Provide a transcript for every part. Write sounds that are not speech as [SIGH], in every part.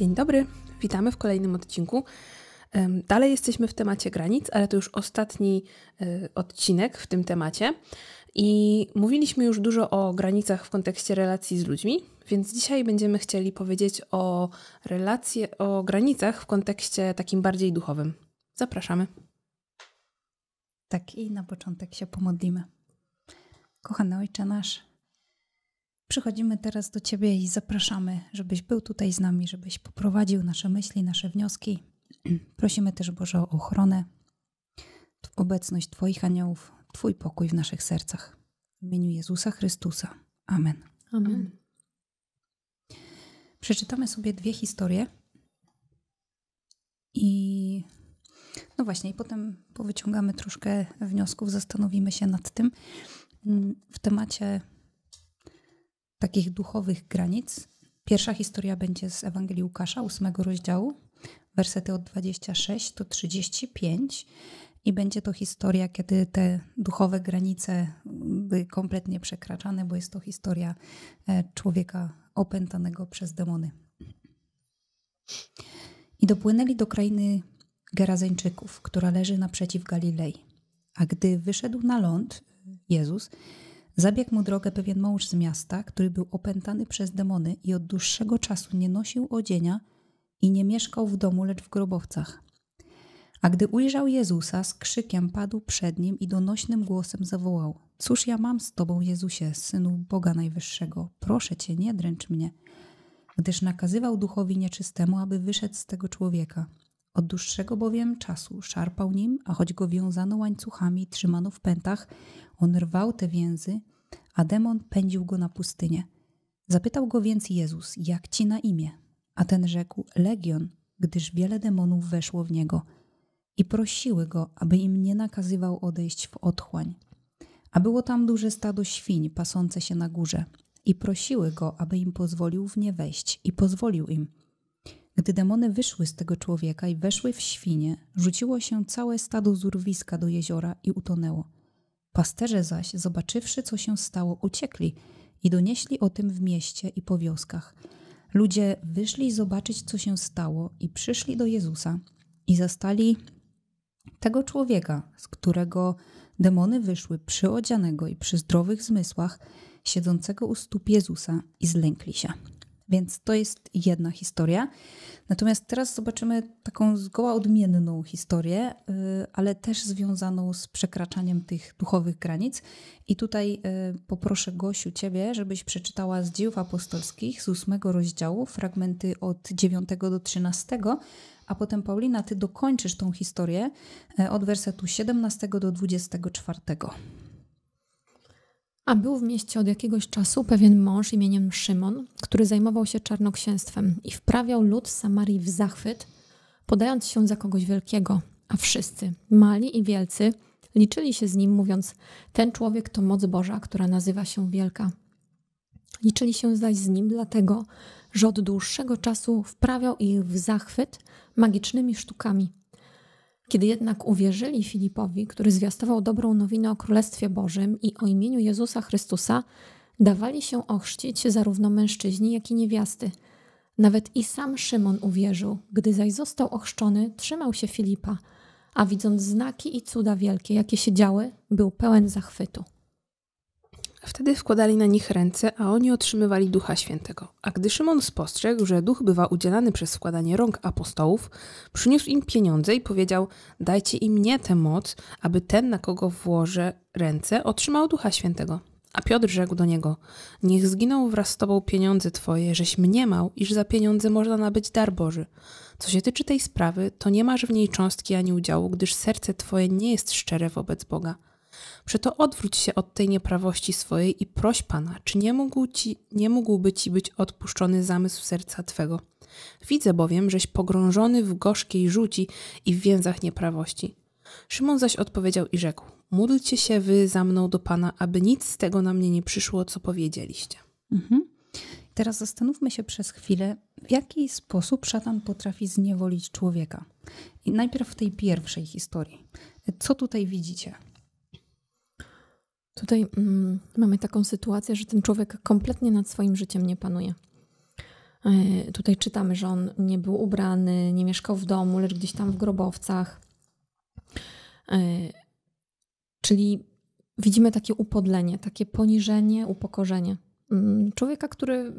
Dzień dobry, witamy w kolejnym odcinku. Dalej jesteśmy w temacie granic, ale to już ostatni e, odcinek w tym temacie. I mówiliśmy już dużo o granicach w kontekście relacji z ludźmi, więc dzisiaj będziemy chcieli powiedzieć o relacje, o granicach w kontekście takim bardziej duchowym. Zapraszamy. Tak, i na początek się pomodlimy. Kochany Ojcze nasz, Przechodzimy teraz do Ciebie i zapraszamy, żebyś był tutaj z nami, żebyś poprowadził nasze myśli, nasze wnioski. [CLEARS THROAT] Prosimy też Boże o ochronę, obecność Twoich aniołów, Twój pokój w naszych sercach. W imieniu Jezusa Chrystusa. Amen. Amen. Przeczytamy sobie dwie historie i no właśnie, i potem powyciągamy troszkę wniosków, zastanowimy się nad tym. Mm, w temacie takich duchowych granic. Pierwsza historia będzie z Ewangelii Łukasza, ósmego rozdziału, wersety od 26 do 35. I będzie to historia, kiedy te duchowe granice były kompletnie przekraczane, bo jest to historia e, człowieka opętanego przez demony. I dopłynęli do krainy Gerazeńczyków, która leży naprzeciw Galilei. A gdy wyszedł na ląd Jezus, Zabiegł mu drogę pewien mąż z miasta, który był opętany przez demony i od dłuższego czasu nie nosił odzienia i nie mieszkał w domu, lecz w grobowcach. A gdy ujrzał Jezusa, z krzykiem padł przed nim i donośnym głosem zawołał: Cóż ja mam z tobą, Jezusie, synu Boga Najwyższego? Proszę cię, nie dręcz mnie. Gdyż nakazywał duchowi nieczystemu, aby wyszedł z tego człowieka. Od dłuższego bowiem czasu szarpał nim, a choć go wiązano łańcuchami, trzymano w pętach, on rwał te więzy, a demon pędził go na pustynię. Zapytał go więc Jezus, jak ci na imię? A ten rzekł, legion, gdyż wiele demonów weszło w niego. I prosiły go, aby im nie nakazywał odejść w otchłań. A było tam duże stado świń pasące się na górze. I prosiły go, aby im pozwolił w nie wejść. I pozwolił im. Gdy demony wyszły z tego człowieka i weszły w świnie, rzuciło się całe stado z urwiska do jeziora i utonęło. Pasterze zaś, zobaczywszy, co się stało, uciekli i donieśli o tym w mieście i po wioskach. Ludzie wyszli zobaczyć, co się stało, i przyszli do Jezusa i zastali tego człowieka, z którego demony wyszły, przyodzianego i przy zdrowych zmysłach, siedzącego u stóp Jezusa, i zlękli się. Więc to jest jedna historia. Natomiast teraz zobaczymy taką zgoła odmienną historię, y, ale też związaną z przekraczaniem tych duchowych granic. I tutaj y, poproszę Gosiu Ciebie, żebyś przeczytała z dziejów apostolskich z ósmego rozdziału, fragmenty od 9 do 13, a potem Paulina, Ty dokończysz tą historię y, od wersetu 17 do 24. A był w mieście od jakiegoś czasu pewien mąż imieniem Szymon, który zajmował się czarnoksięstwem i wprawiał lud Samarii w zachwyt, podając się za kogoś wielkiego, a wszyscy, mali i wielcy, liczyli się z nim, mówiąc: Ten człowiek to moc Boża, która nazywa się wielka. Liczyli się zaś z nim dlatego, że od dłuższego czasu wprawiał ich w zachwyt magicznymi sztukami kiedy jednak uwierzyli Filipowi, który zwiastował dobrą nowinę o Królestwie Bożym i o imieniu Jezusa Chrystusa, dawali się ochrzcić zarówno mężczyźni, jak i niewiasty. Nawet i sam Szymon uwierzył, gdy zaś został ochrzczony, trzymał się Filipa, a widząc znaki i cuda wielkie, jakie się działy, był pełen zachwytu. Wtedy wkładali na nich ręce, a oni otrzymywali Ducha Świętego. A gdy Szymon spostrzegł, że Duch bywa udzielany przez wkładanie rąk apostołów, przyniósł im pieniądze i powiedział: Dajcie im mnie tę moc, aby ten, na kogo włożę ręce, otrzymał Ducha Świętego. A Piotr rzekł do niego: Niech zginą wraz z tobą pieniądze twoje, żeś mniemał, iż za pieniądze można nabyć dar Boży. Co się tyczy tej sprawy, to nie masz w niej cząstki ani udziału, gdyż serce twoje nie jest szczere wobec Boga. Przeto odwróć się od tej nieprawości swojej i proś Pana, czy nie, mógł ci, nie mógłby Ci być odpuszczony zamysł serca Twego. Widzę bowiem, żeś pogrążony w gorzkiej rzuci i w więzach nieprawości. Szymon zaś odpowiedział i rzekł, módlcie się wy za mną do Pana, aby nic z tego na mnie nie przyszło, co powiedzieliście. Mhm. Teraz zastanówmy się przez chwilę, w jaki sposób szatan potrafi zniewolić człowieka. I najpierw w tej pierwszej historii. Co tutaj widzicie? Tutaj mm, mamy taką sytuację, że ten człowiek kompletnie nad swoim życiem nie panuje. Yy, tutaj czytamy, że on nie był ubrany, nie mieszkał w domu, lecz gdzieś tam w grobowcach. Yy, czyli widzimy takie upodlenie, takie poniżenie, upokorzenie. Yy, człowieka, który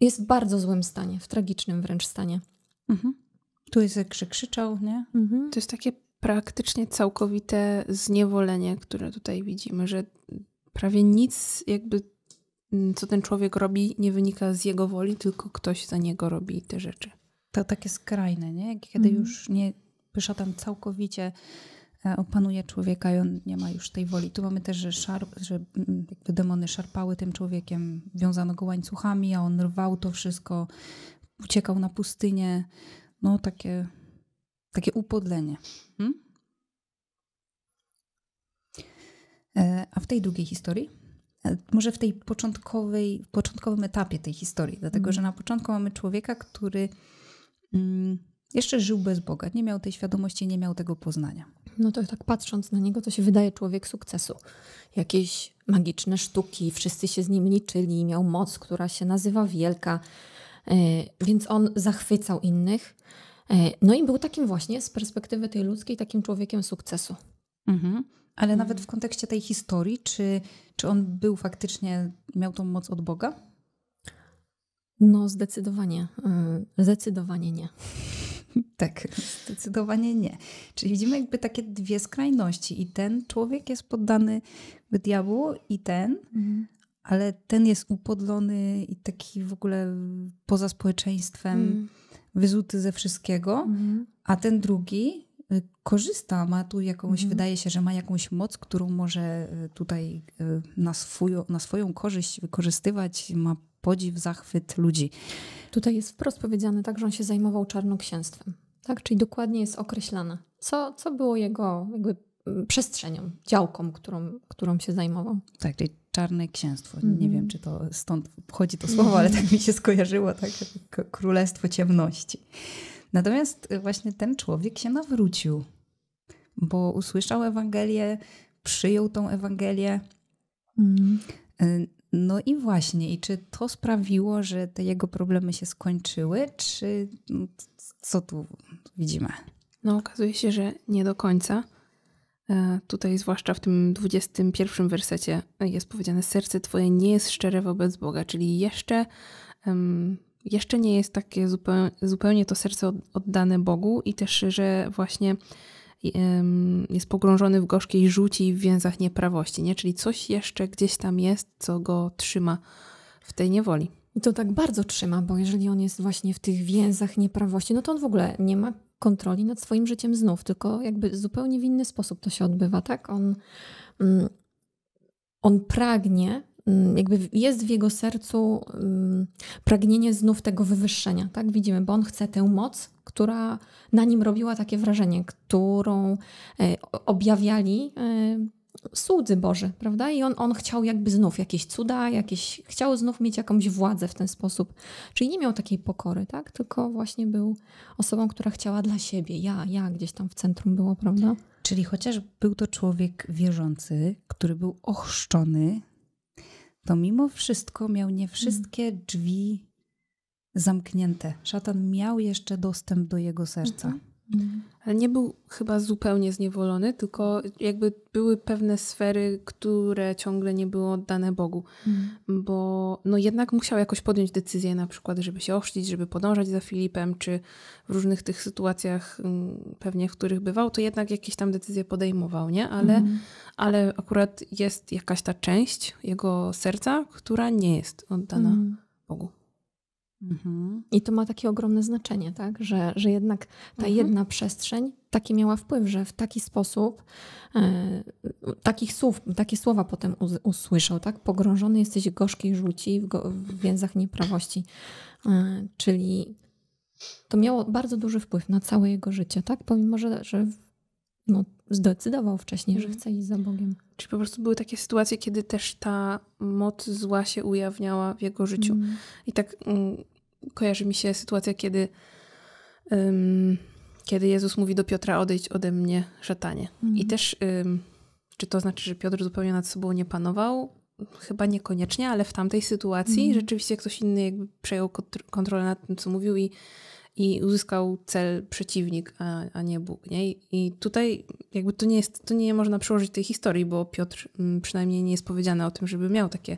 jest w bardzo złym stanie, w tragicznym wręcz stanie. Mhm. Tu jest, jak krzyczał, nie? Mhm. To jest takie praktycznie całkowite zniewolenie, które tutaj widzimy, że prawie nic jakby mm, co ten człowiek robi nie wynika z jego woli, tylko ktoś za niego robi te rzeczy. To takie skrajne, nie? Kiedy mm. już nie tam całkowicie e, opanuje człowieka i on nie ma już tej woli. Tu mamy też, że, szarp, że mm, jakby demony szarpały tym człowiekiem, wiązano go łańcuchami, a on rwał to wszystko, uciekał na pustynię. No takie, takie upodlenie. Mhm. E, a w tej drugiej historii? E, może w tej początkowej, w początkowym etapie tej historii, dlatego mhm. że na początku mamy człowieka, który mm, jeszcze żył bez Boga, nie miał tej świadomości, nie miał tego poznania. No to tak patrząc na niego, to się wydaje człowiek sukcesu. Jakieś magiczne sztuki, wszyscy się z nim liczyli, miał moc, która się nazywa wielka, e, więc on zachwycał innych. E, no i był takim właśnie z perspektywy tej ludzkiej, takim człowiekiem sukcesu. Mhm. Ale nawet mhm. w kontekście tej historii, czy, czy on był faktycznie, miał tą moc od Boga? No, zdecydowanie. E, zdecydowanie nie. [LAUGHS] Tak, zdecydowanie nie. Czyli widzimy jakby takie dwie skrajności. I ten człowiek jest poddany diabłu, i ten, mhm. ale ten jest upodlony i taki w ogóle poza społeczeństwem. Mhm wyzuty ze wszystkiego, mhm. a ten drugi y, korzysta, ma tu jakąś, mhm. wydaje się, że ma jakąś moc, którą może y, tutaj y, na, swój, na swoją korzyść wykorzystywać, ma podziw, zachwyt ludzi. Tutaj jest wprost powiedziane tak, że on się zajmował czarnoksięstwem, tak? Czyli dokładnie jest określane, co, co było jego jakby mm, przestrzenią, działką, którą, którą się zajmował. Tak, czyli czarne księstwo. Mm. Nie mhm. wiem, czy to stąd pochodzi to słowo, ale tak mi się skojarzyło, tak? Królestwo ciemności. Natomiast y, właśnie ten człowiek się nawrócił, bo usłyszał Ewangelię, przyjął tą Ewangelię. Mm. No i właśnie, i czy to sprawiło, że te jego problemy się skończyły, czy mm, co tu widzimy? No, okazuje się, że nie do końca. E, tutaj, zwłaszcza w tym 21 wersecie, jest powiedziane: Serce Twoje nie jest szczere wobec Boga, czyli jeszcze, jeszcze nie jest takie zupełnie, zupełnie to serce oddane Bogu, i też, że właśnie jest pogrążony w gorzkiej rzuci i w więzach nieprawości, nie? czyli coś jeszcze gdzieś tam jest, co go trzyma w tej niewoli. I to tak bardzo trzyma, bo jeżeli on jest właśnie w tych więzach nieprawości, no to on w ogóle nie ma kontroli nad swoim życiem znów, tylko jakby zupełnie w inny sposób to się odbywa, tak? On, mm, on pragnie, mm, jakby jest w jego sercu mm, pragnienie znów tego wywyższenia, tak? Widzimy, bo on chce tę moc, która na nim robiła takie wrażenie, którą e, objawiali e, słudzy Boży, prawda? I on, on chciał jakby znów jakieś cuda, jakieś, chciał znów mieć jakąś władzę w ten sposób. Czyli nie miał takiej pokory, tak? Tylko właśnie był osobą, która chciała dla siebie, ja, ja gdzieś tam w centrum było, prawda? Czyli chociaż był to człowiek wierzący, który był ochrzczony, to mimo wszystko miał nie wszystkie drzwi zamknięte. Szatan miał jeszcze dostęp do jego serca. Mhm. Mhm. Ale nie był chyba zupełnie zniewolony, tylko jakby były pewne sfery, które ciągle nie były oddane Bogu. Mhm. Bo no jednak musiał jakoś podjąć decyzję, na przykład, żeby się ochrzcić, żeby podążać za Filipem, czy w różnych tych sytuacjach mm, pewnie, w których bywał, to jednak jakieś tam decyzje podejmował, nie? Ale, mhm. ale akurat jest jakaś ta część jego serca, która nie jest oddana Bogu. Mhm. I to ma takie ogromne znaczenie, tak? że, że jednak ta mhm. jedna przestrzeń taki miała wpływ, że w taki sposób e, takich słów, takie słowa potem usłyszał, tak? Pogrążony jesteś w gorzkiej rzuci w, go, w więzach nieprawości. E, czyli to miało bardzo duży wpływ na całe jego życie, tak? Pomimo, że, że no, zdecydował wcześniej, mhm. że chce iść za Bogiem. Czyli po prostu były takie sytuacje, kiedy też ta moc zła się ujawniała w jego życiu. Mhm. I tak mm, kojarzy mi się sytuacja, kiedy, um, kiedy Jezus mówi do Piotra: Odejdź ode mnie, szatanie. Mhm. I też, um, czy to znaczy, że Piotr zupełnie nad sobą nie panował? Chyba niekoniecznie, ale w tamtej sytuacji mhm. rzeczywiście ktoś inny jakby przejął kontrolę nad tym, co mówił i, i uzyskał cel przeciwnik, a, a nie Bóg. Nie? I, tutaj jakby to nie jest, to nie można przełożyć tej historii, bo Piotr przynajmniej nie jest powiedziane o tym, żeby miał takie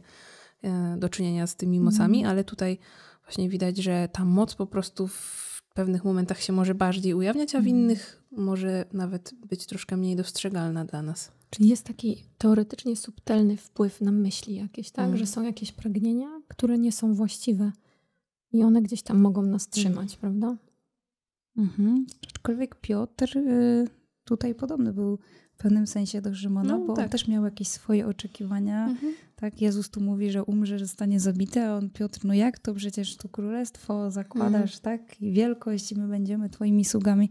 e, do czynienia z tymi mocami, mhm. ale tutaj właśnie widać, że ta moc po prostu w pewnych momentach się może bardziej ujawniać, a w mhm. innych może nawet być troszkę mniej dostrzegalna dla nas. Czyli jest taki teoretycznie subtelny wpływ na myśli jakieś, tak? Mm. Że są jakieś pragnienia, które nie są właściwe i one gdzieś tam mogą nas mhm. trzymać, mm. prawda? Mhm. Aczkolwiek Piotr y, tutaj podobny był w pewnym sensie do Szymona, no, bo tak. on też miał jakieś swoje oczekiwania. Mhm. Tak, Jezus tu mówi, że umrze, że zostanie zabity, a on Piotr, no jak to przecież tu królestwo zakładasz, mhm. tak? I wielkość, i my będziemy twoimi sługami.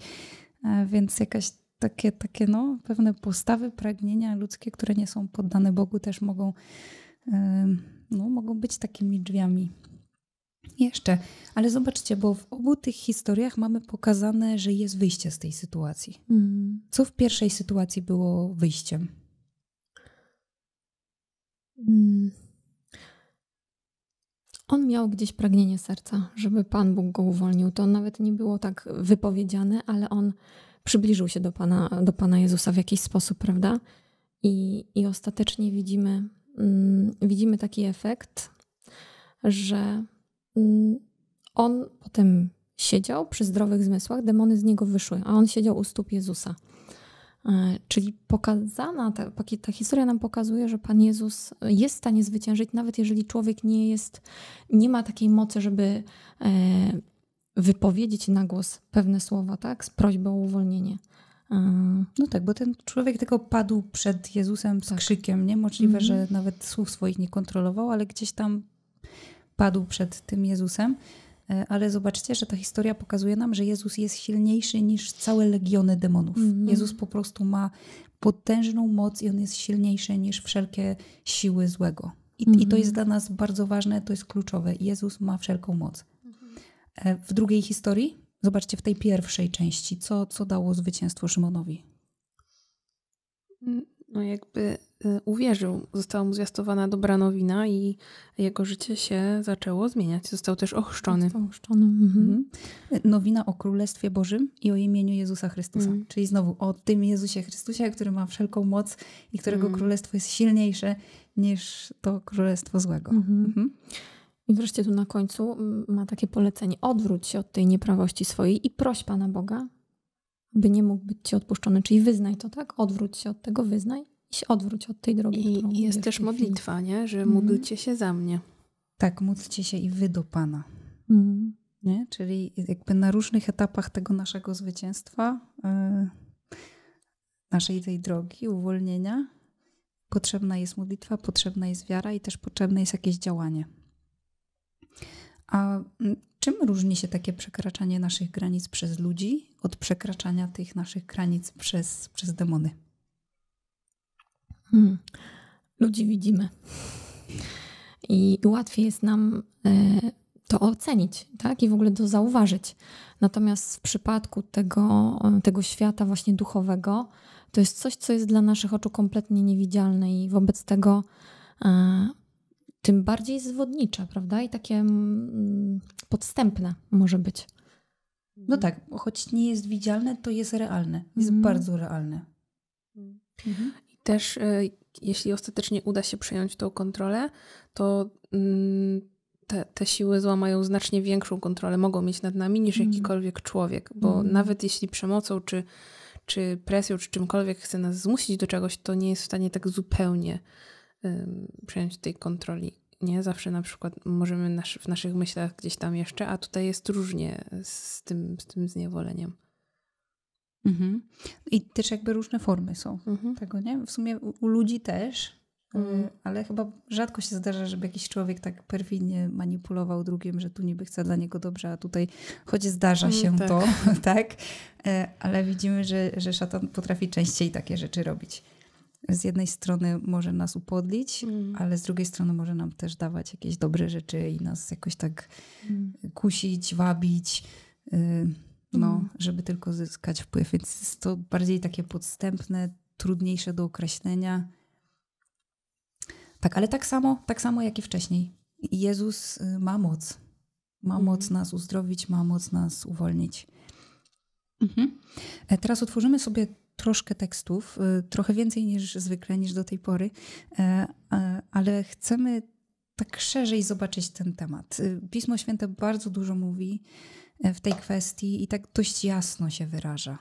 A e, więc jakaś takie, takie no, pewne postawy, pragnienia ludzkie, które nie są poddane Bogu, też mogą, yy, no, mogą być takimi drzwiami jeszcze, ale zobaczcie, bo w obu tych historiach mamy pokazane, że jest wyjście z tej sytuacji. Mm. Co w pierwszej sytuacji było wyjściem? Mm. On miał gdzieś pragnienie serca, żeby Pan Bóg go uwolnił. To nawet nie było tak wypowiedziane, ale on przybliżył się do Pana, do Pana Jezusa w jakiś sposób, prawda? I, i ostatecznie widzimy, mm, widzimy taki efekt, że Mm, on potem siedział przy zdrowych zmysłach, demony z niego wyszły, a on siedział u stóp Jezusa. E, czyli pokazana, ta, ta, historia nam pokazuje, że Pan Jezus jest w stanie zwyciężyć, nawet jeżeli człowiek nie jest, nie ma takiej mocy, żeby e, wypowiedzieć na głos pewne słowa, tak, z prośbą o uwolnienie. E, no tak, bo ten człowiek tylko padł przed Jezusem z tak. krzykiem, nie? Możliwe, mm -hmm. że nawet słów swoich nie kontrolował, ale gdzieś tam padł przed tym Jezusem. E, ale zobaczcie, że ta historia pokazuje nam, że Jezus jest silniejszy niż całe legiony demonów. Mm. Jezus po prostu ma potężną moc i on jest silniejszy niż wszelkie siły złego. I, mm. I, to mhm. jest dla nas bardzo ważne, to jest kluczowe. Jezus ma wszelką moc. Mm. W drugiej historii, zobaczcie w tej pierwszej części, co, co dało zwycięstwo Szymonowi. Mm, no jakby y, uwierzył, została mu zwiastowana dobra nowina i jego życie się zaczęło zmieniać. Został też ochrzczony. Został ochrzczony. Mhm. mhm. Nowina o Królestwie Bożym i o imieniu Jezusa Chrystusa. Mhm. Czyli znowu o tym Jezusie Chrystusie, który ma wszelką moc i którego mhm. królestwo jest silniejsze niż to królestwo złego. Mhm. Mhm. I wreszcie tu na końcu ma takie polecenie: odwróć się od tej nieprawości swojej i proś Pana Boga, by nie mógł być ci odpuszczony. Czyli wyznaj to, tak? Odwróć się od tego, wyznaj i się odwróć od tej drogi. I jest też modlitwa, nie? Że mm. módlcie się za mnie. Tak, módlcie się i wy do Pana. Mm. Nie? Czyli jakby na różnych etapach tego naszego zwycięstwa, yy, naszej tej drogi, uwolnienia, potrzebna jest modlitwa, potrzebna jest wiara i też potrzebne jest jakieś działanie. A czym różni się takie przekraczanie naszych granic przez ludzi od przekraczania tych naszych granic przez, przez demony? Hmm. Ludzi widzimy. I łatwiej jest nam e, to ocenić, tak? I w ogóle to zauważyć. Natomiast w przypadku tego, tego świata właśnie duchowego, to jest coś, co jest dla naszych oczu kompletnie niewidzialne i wobec tego e, tym bardziej zwodnicze, prawda? I takie mm, podstępne może być. No mhm. tak, choć nie jest widzialne, to jest realne. Jest mm. bardzo realne. Mhm. I też, e, jeśli ostatecznie uda się przejąć tą kontrolę, to mm, te, te, siły zła mają znacznie większą kontrolę, mogą mieć nad nami niż mhm. jakikolwiek człowiek, bo mhm. nawet jeśli przemocą czy, czy presją, czy czymkolwiek chce nas zmusić do czegoś, to nie jest w stanie tak zupełnie przejąć tej kontroli. Nie zawsze na przykład możemy nasz, w naszych myślach gdzieś tam jeszcze, a tutaj jest różnie z tym, z tym zniewoleniem. Mhm. I też jakby różne formy są mhm. tego, nie? W sumie u, u ludzi też, y, mhm. ale chyba rzadko się zdarza, żeby jakiś człowiek tak perfidnie manipulował drugim, że tu niby chce dla niego dobrze, a tutaj choć zdarza mm, się tak. to, [LAUGHS] tak? Y, ale widzimy, że, że szatan potrafi częściej takie rzeczy robić z jednej strony może nas upodlić, mm. ale z drugiej strony może nam też dawać jakieś dobre rzeczy i nas jakoś tak mm. kusić, wabić, y, no, mm. żeby tylko zyskać wpływ. Więc jest to bardziej takie podstępne, trudniejsze do określenia. Tak, ale tak samo, tak samo jak i wcześniej. Jezus y, ma moc. Ma mhm. moc nas uzdrowić, ma moc nas uwolnić. Mhm. E, teraz otworzymy sobie troszkę tekstów, y, trochę więcej niż zwykle, niż do tej pory, e, e, ale chcemy tak szerzej zobaczyć ten temat. Y, Pismo Święte bardzo dużo mówi e, w tej kwestii i tak dość jasno się wyraża.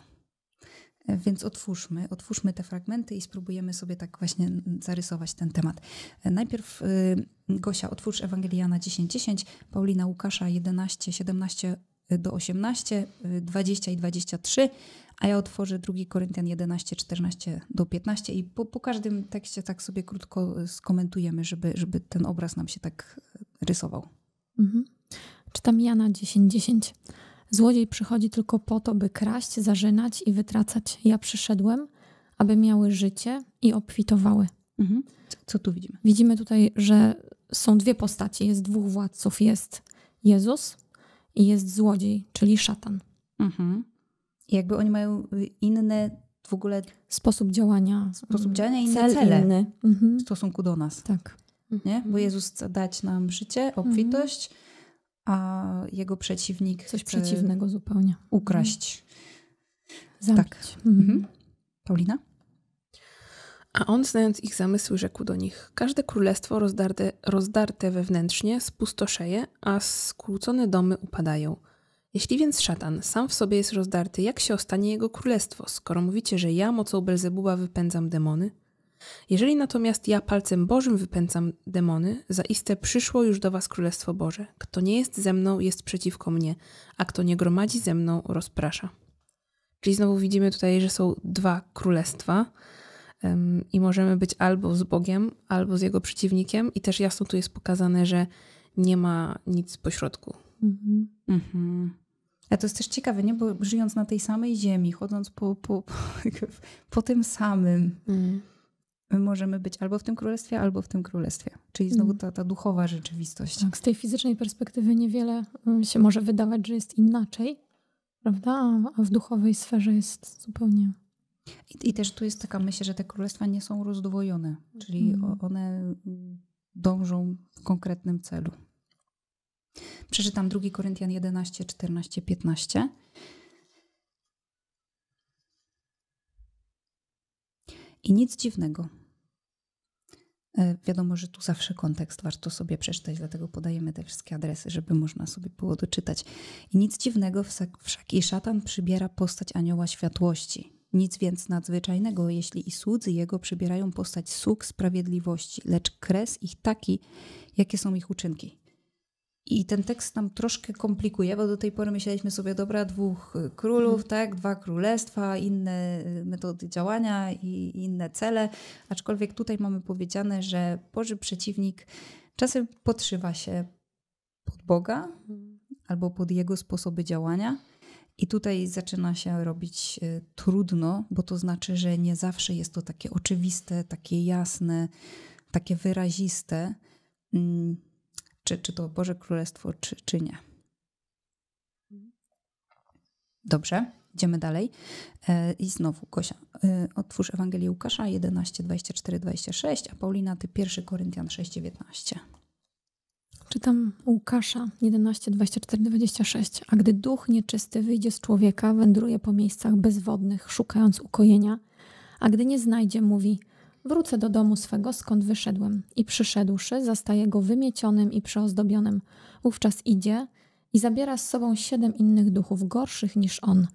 Więc otwórzmy, otwórzmy te fragmenty i spróbujemy sobie tak właśnie zarysować ten temat. Najpierw y, Gosia, otwórz Ewangeliana 10.10, 10, Paulina Łukasza 11.17 Y, do 18, 20 y, i 23, a ja otworzę 2 Koryntian 11, 14 do 15 i po, po, każdym tekście tak sobie krótko y, skomentujemy, żeby, żeby ten obraz nam się tak rysował. Mhm. Czytam Jana 10, 10. Złodziej przychodzi tylko po to, by kraść, zarzynać i wytracać. Ja przyszedłem, aby miały życie i obfitowały. Mhm. Co tu widzimy? Widzimy tutaj, że są dwie postacie, jest dwóch władców. Jest Jezus, i jest złodziej, czyli szatan. Mhm. Jakby oni mają inne w ogóle... Sposób działania. Sposób mm, działania i inne cel cele inny. Mhm. w stosunku do nas. Tak. Nie? Mhm. Bo Jezus chce dać nam życie, obfitość, mhm. a jego przeciwnik Coś przeciwnego zupełnie. Ukraść. Mhm. Zabić. Tak. Mhm. Paulina? A on, znając ich zamysły, rzekł do nich: Każde królestwo rozdarte, rozdarte wewnętrznie spustoszeje, a skłócone domy upadają. Jeśli więc szatan sam w sobie jest rozdarty, jak się ostanie jego królestwo, skoro mówicie, że ja mocą Belzebuba wypędzam demony? Jeżeli natomiast ja palcem Bożym wypędzam demony, zaiste przyszło już do was Królestwo Boże. Kto nie jest ze mną, jest przeciwko mnie, a kto nie gromadzi ze mną, rozprasza. Czyli znowu widzimy tutaj, że są dwa królestwa i możemy być albo z Bogiem, albo z Jego przeciwnikiem, i też jasno tu jest pokazane, że nie ma nic pośrodku. Mhm. mhm. A to jest też ciekawe, nie? bo żyjąc na tej samej ziemi, chodząc po, po, po, [LAUGHS] po tym samym, mm. my możemy być albo w tym królestwie, albo w tym królestwie. Czyli znowu mm. ta, ta duchowa rzeczywistość. Tak, z tej fizycznej perspektywy niewiele się może wydawać, że jest inaczej, prawda? A w duchowej sferze jest zupełnie i, I, też tu jest taka myśl, że te królestwa nie są rozdwojone, czyli mhm. one dążą w konkretnym celu. Przeczytam 2 Koryntian 11, 14, 15. I nic dziwnego. E, wiadomo, że tu zawsze kontekst warto sobie przeczytać, dlatego podajemy te wszystkie adresy, żeby można sobie było doczytać. I nic dziwnego, wszak i szatan przybiera postać anioła światłości nic więc nadzwyczajnego, jeśli i słudzy jego przybierają postać sług sprawiedliwości, lecz kres ich taki, jakie są ich uczynki. I ten tekst nam troszkę komplikuje, bo do tej pory myśleliśmy sobie, dobra, dwóch y, królów, mm. tak, dwa królestwa, inne y, metody działania i inne cele, aczkolwiek tutaj mamy powiedziane, że Boży przeciwnik czasem podszywa się pod Boga mm. albo pod jego sposoby działania i tutaj zaczyna się robić y, trudno, bo to znaczy, że nie zawsze jest to takie oczywiste, takie jasne, takie wyraziste, mm, czy, czy to Boże Królestwo, czy, czy nie. Dobrze, idziemy dalej. E, I znowu, Kosia, e, otwórz Ewangelię Łukasza 11, 24, 26, a Paulina, ty 1 Koryntian 6, 19. Czytam Łukasza 11, 24, 26. A gdy duch nieczysty wyjdzie z człowieka, wędruje po miejscach bezwodnych, szukając ukojenia. A gdy nie znajdzie, mówi: Wrócę do domu swego, skąd wyszedłem. I przyszedłszy, zastaje go wymiecionym i przeozdobionym. Wówczas idzie i zabiera z sobą siedem innych duchów gorszych niż on.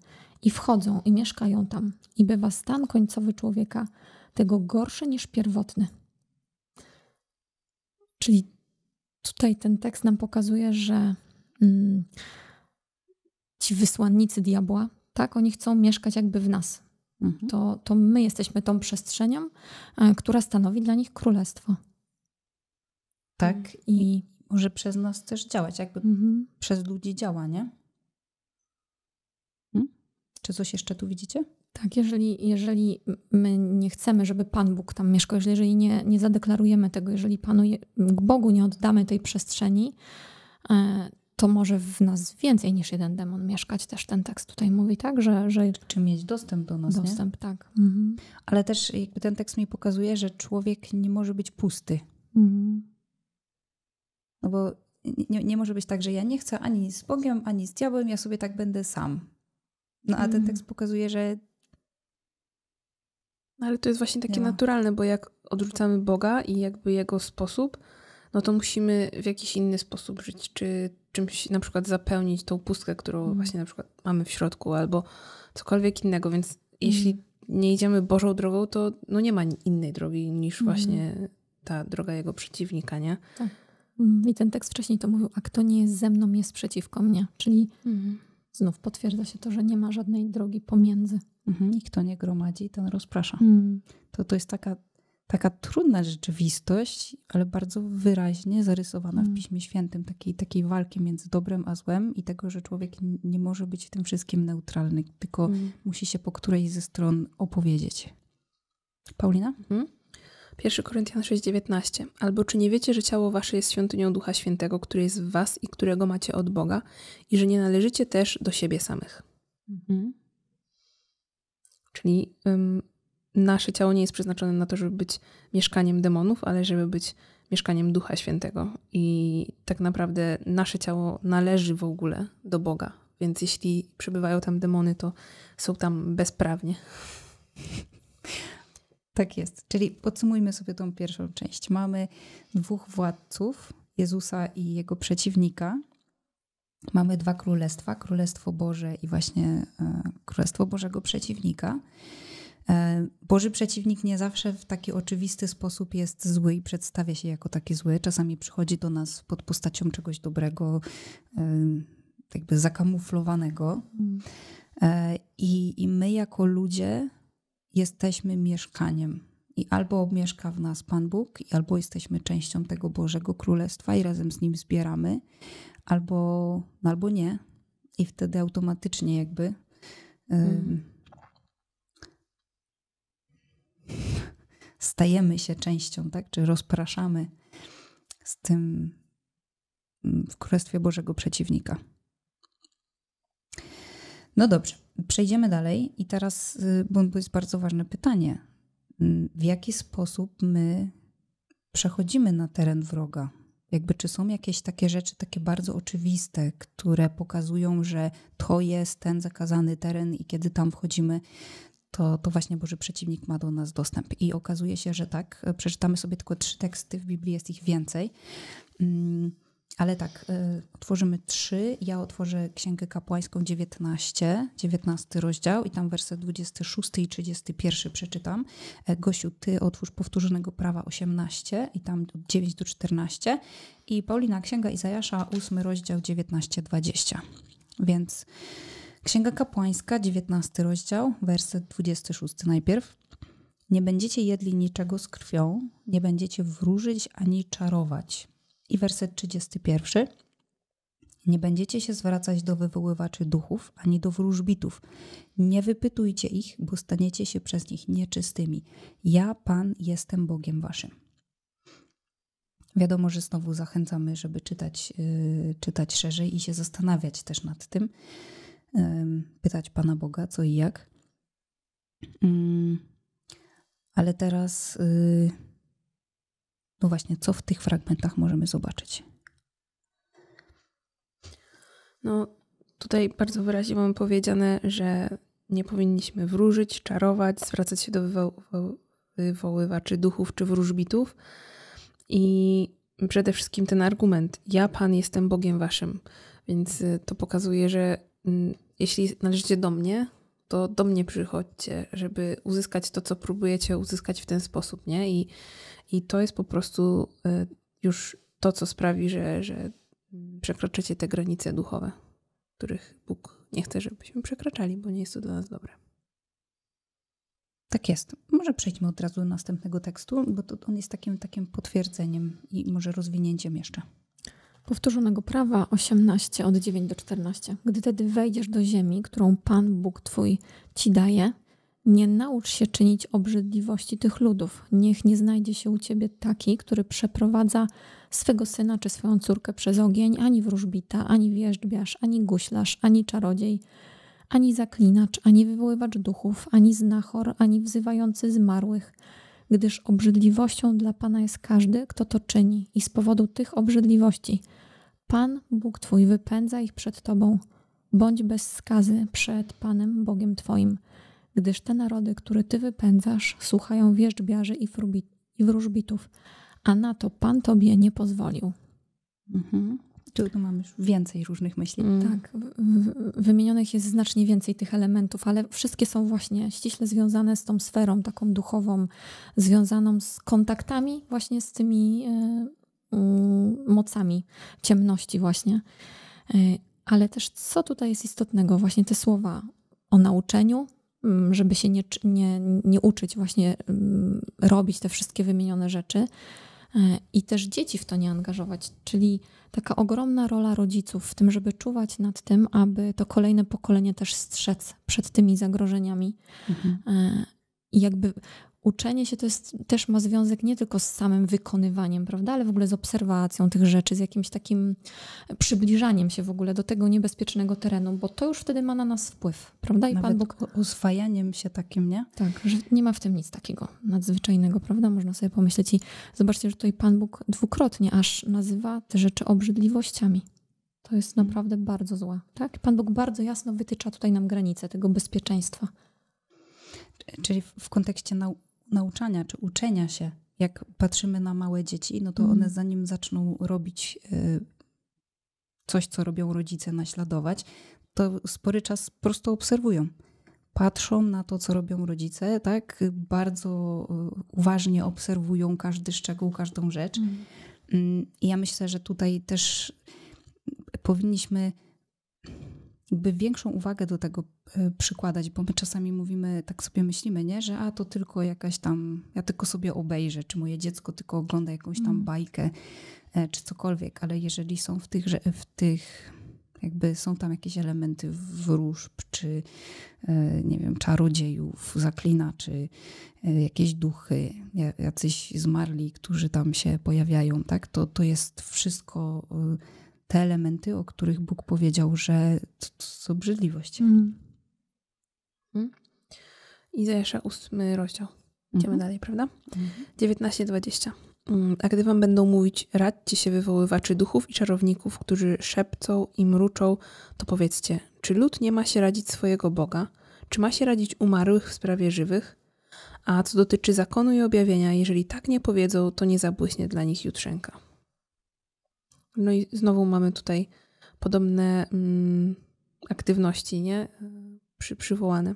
I wchodzą i mieszkają tam. I bywa stan końcowy człowieka, tego gorszy niż pierwotny. Czyli Tutaj ten tekst nam pokazuje, że mm, ci wysłannicy diabła, tak, oni chcą mieszkać jakby w nas. Mhm. To, to my jesteśmy tą przestrzenią, e, która stanowi dla nich królestwo. Tak. I może przez nas też działać, jakby mhm. przez ludzi działa, nie? Hmm? Czy coś jeszcze tu widzicie? Tak, jeżeli, jeżeli my nie chcemy, żeby Pan Bóg tam mieszkał, jeżeli nie, nie zadeklarujemy tego, jeżeli Panu je, Bogu nie oddamy tej przestrzeni, e, to może w nas więcej niż jeden demon mieszkać. Też ten tekst tutaj mówi, tak? Że, że... Czy mieć dostęp do nas? Dostęp, nie? tak. Mhm. mhm. Ale też jakby ten tekst mi pokazuje, że człowiek nie może być pusty. Mhm. No bo nie, nie może być tak, że ja nie chcę ani z Bogiem, ani z diabłem, ja sobie tak będę sam. No a ten mhm. tekst pokazuje, że no, ale to jest właśnie takie naturalne, bo jak odrzucamy Boga i jakby Jego sposób, no to musimy w jakiś inny sposób żyć, czy czymś na przykład zapełnić tą pustkę, którą mm. właśnie na przykład mamy w środku, albo cokolwiek innego, więc mm. jeśli nie idziemy Bożą drogą, to no nie ma innej drogi niż mm. właśnie ta droga Jego przeciwnika, nie? Tak. Mm, I ten tekst wcześniej to mówił, a kto nie jest ze mną, jest przeciwko mnie, czyli mhm. znów potwierdza się to, że nie ma żadnej drogi pomiędzy. Mhm. I kto nie gromadzi, ten rozprasza. Mm. To, to jest taka, taka trudna rzeczywistość, ale bardzo wyraźnie zarysowana w mm. Piśmie Świętym, takiej, takiej walki między dobrem a złem i tego, że człowiek nie może być w tym wszystkim neutralny, tylko mm. musi się po którejś ze stron opowiedzieć. Paulina? Mhm. 1 Koryntian 6:19. Albo czy nie wiecie, że ciało wasze jest świątynią Ducha Świętego, który jest w was i którego macie od Boga, i że nie należycie też do siebie samych? Mhm. Czyli ym, nasze ciało nie jest przeznaczone na to, żeby być mieszkaniem demonów, ale żeby być mieszkaniem Ducha Świętego. I tak naprawdę nasze ciało należy w ogóle do Boga. Więc jeśli przebywają tam demony, to są tam bezprawnie. Tak jest. Czyli podsumujmy sobie tą pierwszą część. Mamy dwóch władców, Jezusa i jego przeciwnika, mamy dwa królestwa: Królestwo Boże i właśnie e, Królestwo Bożego Przeciwnika. E, Boży przeciwnik nie zawsze w taki oczywisty sposób jest zły i przedstawia się jako taki zły. Czasami przychodzi do nas pod postacią czegoś dobrego, e, jakby zakamuflowanego. Mm. I, I my, jako ludzie, jesteśmy mieszkaniem. I albo mieszka w nas Pan Bóg, albo jesteśmy częścią tego Bożego Królestwa i razem z nim zbieramy, albo, no albo nie. I wtedy automatycznie jakby. Mm. [LAUGHS] Stajemy się częścią, tak? Czy rozpraszamy z tym mm, w Królestwie Bożego Przeciwnika. No dobrze, przejdziemy dalej i teraz, y, bo jest bardzo ważne pytanie, mm, w jaki sposób my przechodzimy na teren wroga? Jakby czy są jakieś takie rzeczy, takie bardzo oczywiste, które pokazują, że to jest ten zakazany teren i kiedy tam wchodzimy, to, to właśnie Boży przeciwnik ma do nas dostęp. I okazuje się, że tak, przeczytamy sobie tylko trzy teksty, w Biblii jest ich więcej. Mm. Ale tak, y, otworzymy trzy. Ja otworzę Księgę Kapłańską 19, 19 rozdział i tam werset 26 i 31 przeczytam. E, Gosiu, ty otwórz powtórzonego prawa 18 i tam 9 do 14. I Paulina Księga Izajasza 8 rozdział 19-20. Więc Księga Kapłańska 19 rozdział, werset 26 najpierw. Nie będziecie jedli niczego z krwią, nie będziecie wróżyć ani czarować i werset 31. Nie będziecie się zwracać do wywoływaczy duchów ani do wróżbitów. Nie wypytujcie ich, bo staniecie się przez nich nieczystymi. Ja, Pan, jestem Bogiem Waszym. Wiadomo, że znowu zachęcamy, żeby czytać, yy, czytać szerzej i się zastanawiać też nad tym, yy, pytać Pana Boga, co i jak. Yy, ale teraz yy, no właśnie, co w tych fragmentach możemy zobaczyć? No, tutaj bardzo wyraźnie mam powiedziane, że nie powinniśmy wróżyć, czarować, zwracać się do wywoływaczy duchów czy wróżbitów. I przede wszystkim ten argument: Ja, Pan, jestem Bogiem Waszym. Więc y, to pokazuje, że mm, jeśli należycie do mnie, to do mnie przychodźcie, żeby uzyskać to, co próbujecie uzyskać w ten sposób, nie? I, i to jest po prostu e, już to, co sprawi, że, że przekroczycie te granice duchowe, których Bóg nie chce, żebyśmy przekraczali, bo nie jest to dla nas dobre. Tak jest. Może przejdźmy od razu do następnego tekstu, bo to on jest takim, takim potwierdzeniem i może rozwinięciem jeszcze. Powtórzonego prawa 18 od 9 do 14. Gdy tedy wejdziesz do ziemi, którą Pan Bóg Twój Ci daje, nie naucz się czynić obrzydliwości tych ludów. Niech nie znajdzie się u ciebie taki, który przeprowadza swego syna czy swoją córkę przez ogień, ani wróżbita, ani wjeżdżbiarz, ani guślarz, ani czarodziej, ani zaklinacz, ani wywoływacz duchów, ani znachor, ani wzywający zmarłych, gdyż obrzydliwością dla Pana jest każdy, kto to czyni i z powodu tych obrzydliwości – Pan Bóg Twój wypędza ich przed Tobą. Bądź bez skazy przed Panem Bogiem Twoim, gdyż te narody, które Ty wypędzasz, słuchają wierzbiarzy i, i wróżbitów, a na to Pan Tobie nie pozwolił. Mhm. Tu mamy już więcej różnych myśli. Mm. Tak, wymienionych jest znacznie więcej tych elementów, ale wszystkie są właśnie ściśle związane z tą sferą taką duchową, związaną z kontaktami właśnie z tymi e, Y, mocami ciemności, właśnie. Y, ale też co tutaj jest istotnego? Właśnie te słowa o nauczeniu, mm, żeby się nie, nie, nie uczyć, właśnie mm, robić te wszystkie wymienione rzeczy y, i też dzieci w to nie angażować, czyli taka ogromna rola rodziców w tym, żeby czuwać nad tym, aby to kolejne pokolenie też strzec przed tymi zagrożeniami. Mhm. I jakby uczenie się to jest, też ma związek nie tylko z samym wykonywaniem, prawda, ale w ogóle z obserwacją tych rzeczy, z jakimś takim e, przybliżaniem się w ogóle do tego niebezpiecznego terenu, bo to już wtedy ma na nas wpływ, prawda? I Nawet Pan Bóg. Uzwajaniem się takim, nie? Tak, że nie ma w tym nic takiego nadzwyczajnego, prawda? Można sobie pomyśleć i zobaczcie, że tutaj Pan Bóg dwukrotnie aż nazywa te rzeczy obrzydliwościami. To jest mhm. naprawdę bardzo zła, tak? Pan Bóg bardzo jasno wytycza tutaj nam granice tego bezpieczeństwa. Czyli w kontekście nau nauczania czy uczenia się, jak patrzymy na małe dzieci, no to one mhm. zanim zaczną robić y, coś, co robią rodzice, naśladować, to spory czas po prostu obserwują. Patrzą na to, co robią rodzice, tak? Bardzo y, uważnie obserwują każdy szczegół, każdą rzecz. Mhm. Mm, I ja myślę, że tutaj też powinniśmy jakby większą uwagę do tego e, przykładać, bo my czasami mówimy, tak sobie myślimy, nie? że a to tylko jakaś tam, ja tylko sobie obejrzę, czy moje dziecko tylko ogląda jakąś tam mm. bajkę, e, czy cokolwiek, ale jeżeli są w tych, w tych jakby są tam jakieś elementy wróżb, czy e, nie wiem, czarodziejów, zaklinaczy, jakieś duchy, jacyś zmarli, którzy tam się pojawiają, tak? To, to jest wszystko te elementy, o których Bóg powiedział, że to, to są obrzydliwość. Mm. Mm. Izajasza, ósmy rozdział. Idziemy mm dalej, prawda? Mhm. Mm 19-20. A gdy wam będą mówić, radźcie się wywoływaczy duchów i czarowników, którzy szepcą i mruczą, to powiedzcie, czy lud nie ma się radzić swojego Boga? Czy ma się radzić umarłych w sprawie żywych? A co dotyczy zakonu i objawienia, jeżeli tak nie powiedzą, to nie zabłysnie dla nich jutrzenka. No i znowu mamy tutaj podobne mm, aktywności, nie? E, przy, przywołane.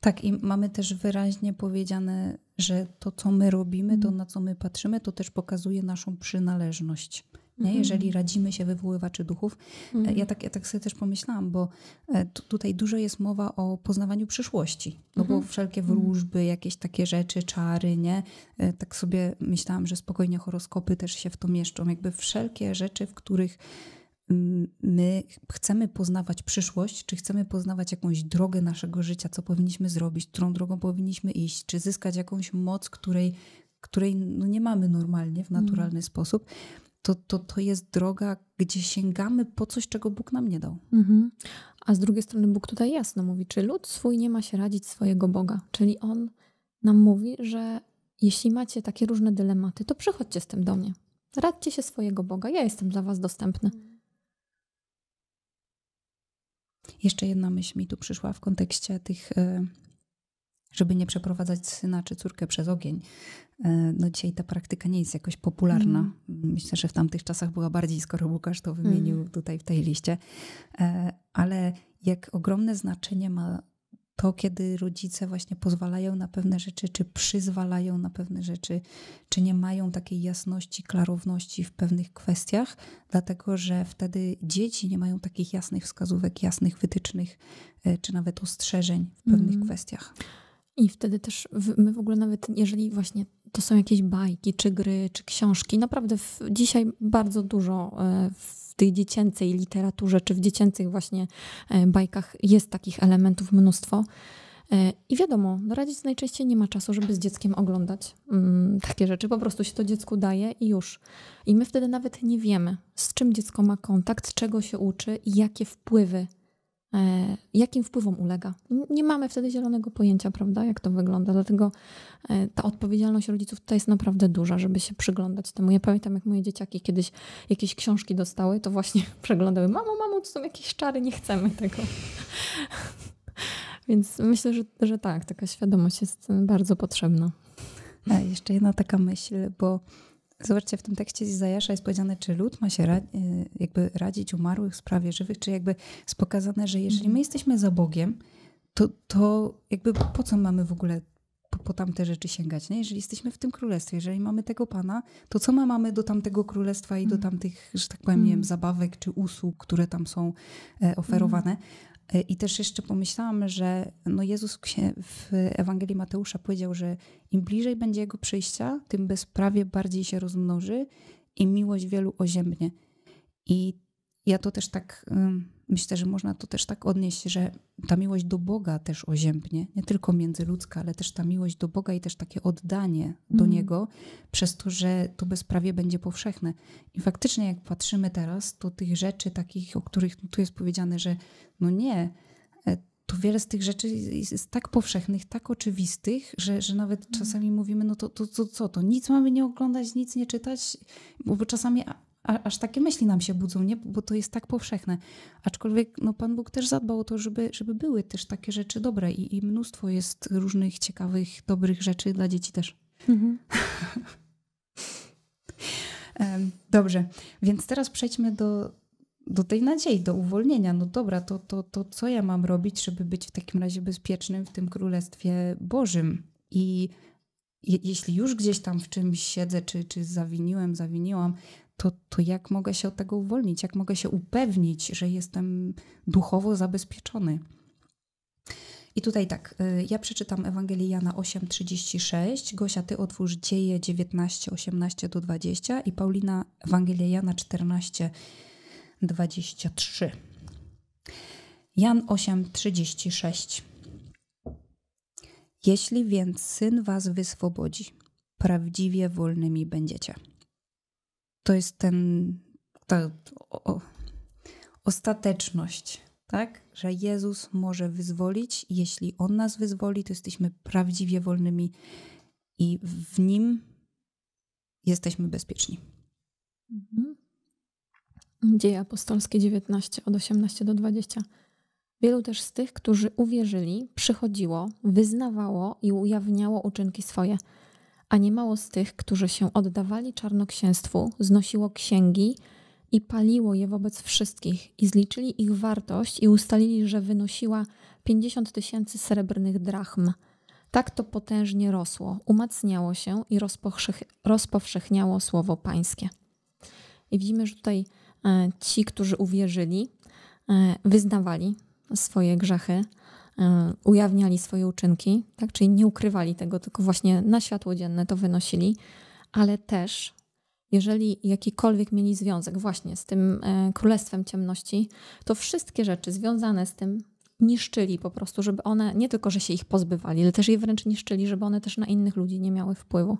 Tak, i mamy też wyraźnie powiedziane, że to, co my robimy, to mhm. na co my patrzymy, to też pokazuje naszą przynależność nie? Mhm. jeżeli radzimy się wywoływaczy duchów. E, mhm. Ja, tak, ja tak sobie też pomyślałam, bo e, t- tutaj dużo jest mowa o poznawaniu przyszłości, no bo mhm. wszelkie wróżby, jakieś takie rzeczy, czary, nie? E, tak sobie myślałam, że spokojnie horoskopy też się w to mieszczą, jakby wszelkie rzeczy, w których my chcemy poznawać przyszłość, czy chcemy poznawać jakąś drogę naszego życia, co powinniśmy zrobić, którą drogą powinniśmy iść, czy zyskać jakąś moc, której, której no nie mamy normalnie w naturalny mm. sposób, to, to, to jest droga, gdzie sięgamy po coś, czego Bóg nam nie dał. Mhm. A z drugiej strony Bóg tutaj jasno mówi, czy lud swój nie ma się radzić swojego Boga. Czyli On nam mówi, że jeśli macie takie różne dylematy, to przychodźcie z tym do mnie. Radźcie się swojego Boga, ja jestem dla Was dostępny. Jeszcze jedna myśl mi tu przyszła w kontekście tych e, żeby nie przeprowadzać syna czy córkę przez ogień. E, no dzisiaj ta praktyka nie jest jakoś popularna. Mm. Myślę, że w tamtych czasach była bardziej, skoro Łukasz to mhm. wymienił mm. tutaj w tej liście. E, ale jak ogromne znaczenie ma to, kiedy rodzice właśnie pozwalają na pewne rzeczy, czy przyzwalają na pewne rzeczy, czy nie mają takiej jasności, klarowności w pewnych kwestiach, dlatego że wtedy dzieci nie mają takich jasnych wskazówek, jasnych wytycznych, e, czy nawet ostrzeżeń w pewnych mm. kwestiach. I wtedy też my w ogóle nawet jeżeli właśnie to są jakieś bajki, czy gry, czy książki, naprawdę w, dzisiaj bardzo dużo e, w tej dziecięcej literaturze, czy w dziecięcych właśnie e, bajkach jest takich elementów mnóstwo. E, I wiadomo, no rodzic najczęściej nie ma czasu, żeby z dzieckiem oglądać mm, takie rzeczy. Po prostu się to dziecku daje i już. I my wtedy nawet nie wiemy, z czym dziecko ma kontakt, czego się uczy i jakie wpływy E, jakim wpływom ulega. Nie mamy wtedy zielonego pojęcia, prawda, jak to wygląda. Dlatego e, ta odpowiedzialność rodziców to jest naprawdę duża, żeby się przyglądać temu. Ja pamiętam, jak moje dzieciaki kiedyś jakieś książki dostały, to właśnie [LAUGHS] przeglądały. Mamo, mamo, to są jakieś czary, nie chcemy tego. [LAUGHS] Więc myślę, że, że tak, taka świadomość jest bardzo potrzebna. A jeszcze jedna taka myśl, bo Zobaczcie, w tym tekście z jest powiedziane, czy lud ma się y, jakby radzić umarłych w sprawie żywych, czy jakby jest pokazane, że jeżeli my mhm. jesteśmy za Bogiem, to, to jakby po co mamy w ogóle po, po tamte rzeczy sięgać, nie? Jeżeli jesteśmy w tym królestwie, jeżeli mamy tego Pana, to co ma mamy do tamtego królestwa i do mhm. tamtych, że tak powiem, nie wiem, mhm. zabawek czy usług, które tam są e, oferowane? Mm. I też jeszcze pomyślałam, że no Jezus w Ewangelii Mateusza powiedział, że im bliżej będzie Jego przyjścia, tym bezprawie bardziej się rozmnoży i miłość wielu oziębnie. I ja to też tak myślę, że można to też tak odnieść, że ta miłość do Boga też oziębnie, nie tylko międzyludzka, ale też ta miłość do Boga i też takie oddanie do mm. Niego, przez to, że to bezprawie będzie powszechne. I faktycznie, jak patrzymy teraz, to tych rzeczy takich, o których no, tu jest powiedziane, że no nie, e, to wiele z tych rzeczy jest tak powszechnych, tak oczywistych, że, że nawet mhm. czasami mówimy, no to, to, to co, to nic mamy nie oglądać, nic nie czytać, bo, bo czasami a, aż takie myśli nam się budzą, nie? bo to jest tak powszechne. Aczkolwiek no, Pan Bóg też zadbał o to, żeby, żeby były też takie rzeczy dobre i, i mnóstwo jest różnych ciekawych, dobrych rzeczy dla dzieci też. Mhm. [LAUGHS] Dobrze, więc teraz przejdźmy do, do tej nadziei, do uwolnienia. No dobra, to, to, to co ja mam robić, żeby być w takim razie bezpiecznym w tym Królestwie Bożym? I je, jeśli już gdzieś tam w czymś siedzę, czy, czy zawiniłem, zawiniłam, to, to jak mogę się od tego uwolnić? Jak mogę się upewnić, że jestem duchowo zabezpieczony? I tutaj tak, y, ja przeczytam Ewangelię Jana 8:36, Gosia, ty otwórz dzieje 19, 18 do 20 i Paulina Ewangelia Jana 14, 23. Jan 8:36. Jeśli więc syn was wyswobodzi, prawdziwie wolnymi będziecie to jest ten, ta o, ostateczność, tak? Że Jezus może wyzwolić. Jeśli On nas wyzwoli, to jesteśmy prawdziwie wolnymi i w Nim jesteśmy bezpieczni. Mhm. Dzieje apostolskie 19 od 18 do 20. Wielu też z tych, którzy uwierzyli, przychodziło, wyznawało i ujawniało uczynki swoje – a niemało z tych, którzy się oddawali czarnoksięstwu, znosiło księgi i paliło je wobec wszystkich i zliczyli ich wartość i ustalili, że wynosiła 50 tysięcy srebrnych drachm. Tak to potężnie rosło, umacniało się i rozpowszechniało słowo pańskie. I widzimy, że tutaj e, ci, którzy uwierzyli, e, wyznawali swoje grzechy, E, ujawniali swoje uczynki, tak? czyli nie ukrywali tego, tylko właśnie na światło dzienne to wynosili, ale też jeżeli jakikolwiek mieli związek właśnie z tym e, królestwem ciemności, to wszystkie rzeczy związane z tym niszczyli po prostu, żeby one nie tylko, że się ich pozbywali, ale też je wręcz niszczyli, żeby one też na innych ludzi nie miały wpływu.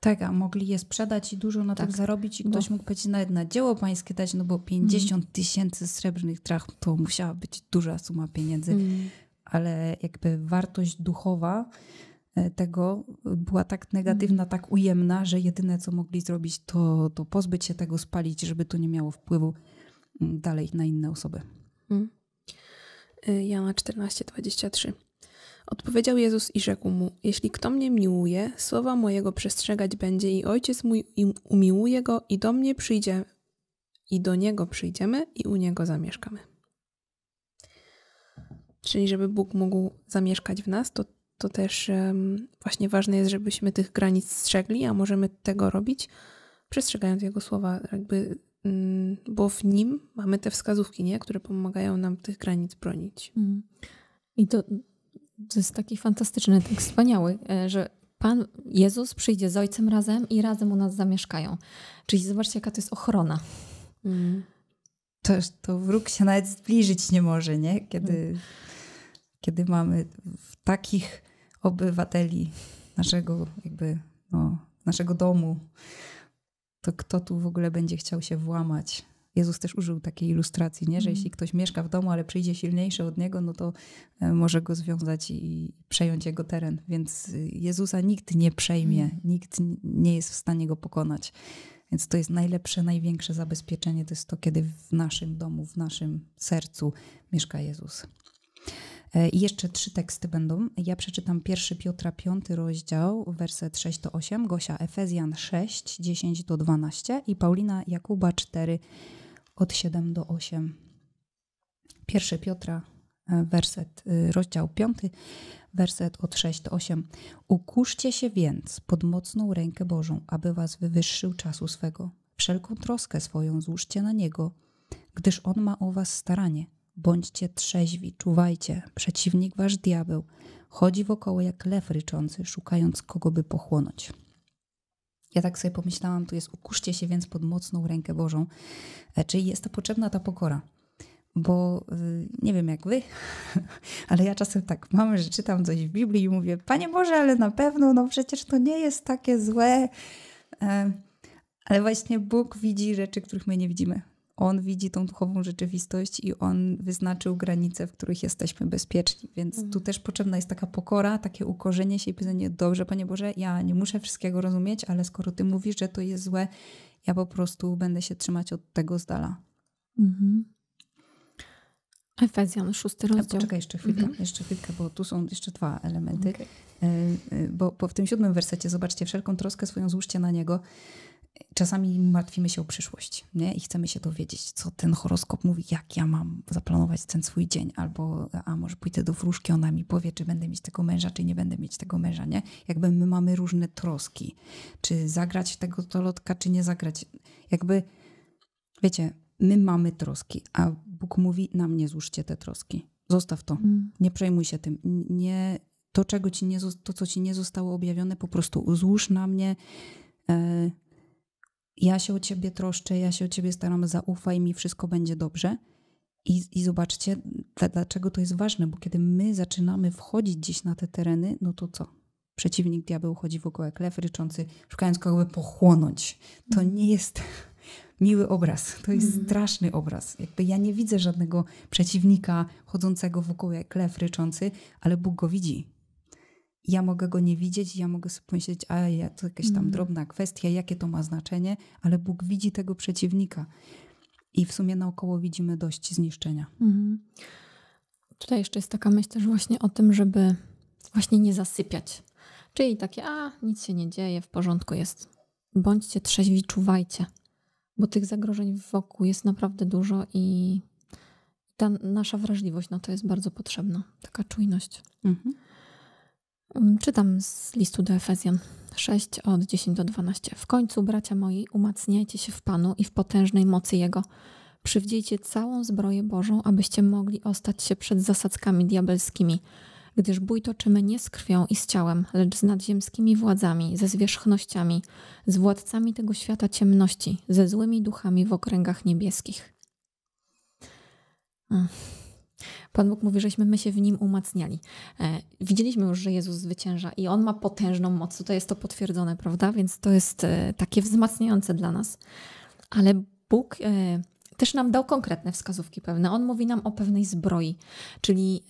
Tak, a mogli je sprzedać i dużo na tak, tym zarobić i ktoś bo... mógł być nawet na dzieło pańskie dać, no bo 50 mhm. tysięcy mm. srebrnych drachm to musiała być duża suma pieniędzy. Mm ale jakby wartość duchowa e, tego była tak negatywna, mhm. tak ujemna, że jedyne co mogli zrobić, to, to pozbyć się tego, spalić, żeby to nie miało wpływu mm, dalej na inne osoby. Hmm. Jana 14:23. Odpowiedział Jezus i rzekł mu: Jeśli kto mnie miłuje, słowa mojego przestrzegać będzie i ojciec mój umiłuje go i do mnie przyjdzie, i do niego przyjdziemy i u niego zamieszkamy czyli żeby Bóg mógł zamieszkać w nas, to, to też właśnie ważne jest, żebyśmy tych granic strzegli, a możemy tego robić, przestrzegając Jego słowa, jakby, mm, bo w Nim mamy te wskazówki, nie? które pomagają nam tych granic bronić. Mhm. I to, to jest taki fantastyczny tak wspaniały, e, że Pan Jezus przyjdzie z Ojcem razem i razem u nas zamieszkają. Czyli zobaczcie, jaka to jest ochrona. Mm. To, to wróg się nawet zbliżyć nie może, nie? Kiedy... Mm kiedy mamy takich obywateli naszego jakby, no, naszego domu, to kto tu w ogóle będzie chciał się włamać? Jezus też użył takiej ilustracji, nie? że jeśli mhm. ktoś mieszka w domu, ale przyjdzie silniejszy od niego, no to e, może go związać i przejąć jego teren. Więc Jezusa nikt nie przejmie, mhm. nikt nie jest w stanie go pokonać. Więc to jest najlepsze, największe zabezpieczenie. To jest to, kiedy w naszym domu, w naszym sercu mieszka Jezus. E, I jeszcze trzy teksty będą. Ja przeczytam pierwszy Piotra, piąty rozdział, werset 6 do 8, Gosia Efezjan 6, 10 do 12 i Paulina Jakuba 4, od 7 do 8. Pierwszy Piotra, e, werset, y, rozdział 5, werset od 6 do 8. Ukuszcie się więc pod mocną rękę Bożą, aby was wywyższył czasu swego. Wszelką troskę swoją złóżcie na Niego, gdyż On ma o was staranie – Bądźcie trzeźwi, czuwajcie, przeciwnik wasz diabeł. Chodzi wokoło jak lew ryczący, szukając kogo by pochłonąć. Ja tak sobie pomyślałam, tu jest ukuszcie się więc pod mocną rękę Bożą, e, czyli jest to potrzebna ta pokora. Bo y, nie wiem jak wy, [LAUGHS] ale ja czasem tak mam, że czytam coś w Biblii i mówię, Panie Boże, ale na pewno, no przecież to nie jest takie złe. E, ale właśnie Bóg widzi rzeczy, których my nie widzimy on widzi tą duchową rzeczywistość i on wyznaczył granice, w których jesteśmy bezpieczni. Więc mhm. tu też potrzebna jest taka pokora, takie ukorzenie się i powiedzenie: Dobrze, Panie Boże, ja nie muszę wszystkiego rozumieć, ale skoro Ty mówisz, że to jest złe, ja po prostu będę się trzymać od tego z dala. Mhm. Efezjan, szósty e, rozdział. A poczekaj jeszcze chwilkę, mhm. jeszcze chwilkę, bo tu są jeszcze dwa elementy. Okay. E, e, bo, bo w tym siódmym wersecie, zobaczcie, wszelką troskę swoją złóżcie na niego, czasami martwimy się o przyszłość nie? i chcemy się dowiedzieć, co ten horoskop mówi, jak ja mam zaplanować ten swój dzień, albo a może pójdę do wróżki, ona mi powie, czy będę mieć tego męża, czy nie będę mieć tego męża, nie? Jakby my mamy różne troski, czy zagrać tego tolotka, czy nie zagrać. Jakby, wiecie, my mamy troski, a Bóg mówi na mnie złóżcie te troski. Zostaw to. Mm. Nie przejmuj się tym. Nie, to, czego ci nie, to, co ci nie zostało objawione, po prostu złóż na mnie. E, ja się o ciebie troszczę, ja się o ciebie staram, zaufaj mi, wszystko będzie dobrze. I, I zobaczcie, dlaczego to jest ważne, bo kiedy my zaczynamy wchodzić gdzieś na te tereny, no to co? Przeciwnik diabeł chodzi wokoło jak lew ryczący, szukając kogo by pochłonąć. To mhm. nie jest [LAUGHS] miły obraz, to jest mm. straszny obraz. Jakby ja nie widzę żadnego przeciwnika chodzącego wokoło jak lew ryczący, ale Bóg go widzi ja mogę go nie widzieć, ja mogę sobie pomyśleć, a ja, to jakaś tam mm. drobna kwestia, jakie to ma znaczenie, ale Bóg widzi tego przeciwnika. I w sumie naokoło widzimy dość zniszczenia. Mhm. Tutaj jeszcze jest taka myśl też właśnie o tym, żeby właśnie nie zasypiać. Czyli takie, a nic się nie dzieje, w porządku jest. Bądźcie trzeźwi, czuwajcie, bo tych zagrożeń wokół jest naprawdę dużo i ta nasza wrażliwość na to jest bardzo potrzebna, taka czujność. Mhm. Mm, czytam z listu do Efezjan 6 od 10 do 12. W końcu, bracia moi, umacniajcie się w Panu i w potężnej mocy Jego. Przywdziejcie całą zbroję Bożą, abyście mogli ostać się przed zasadzkami diabelskimi, gdyż bój toczymy nie z krwią i z ciałem, lecz z nadziemskimi władzami, ze zwierzchnościami, z władcami tego świata ciemności, ze złymi duchami w okręgach niebieskich. Mm. Pan Bóg mówi, żeśmy my się w Nim umacniali. E, widzieliśmy już, że Jezus zwycięża i On ma potężną moc. To jest to potwierdzone, prawda? Więc to jest e, takie wzmacniające dla nas. Ale Bóg e, też nam dał konkretne wskazówki pewne. On mówi nam o pewnej zbroi, czyli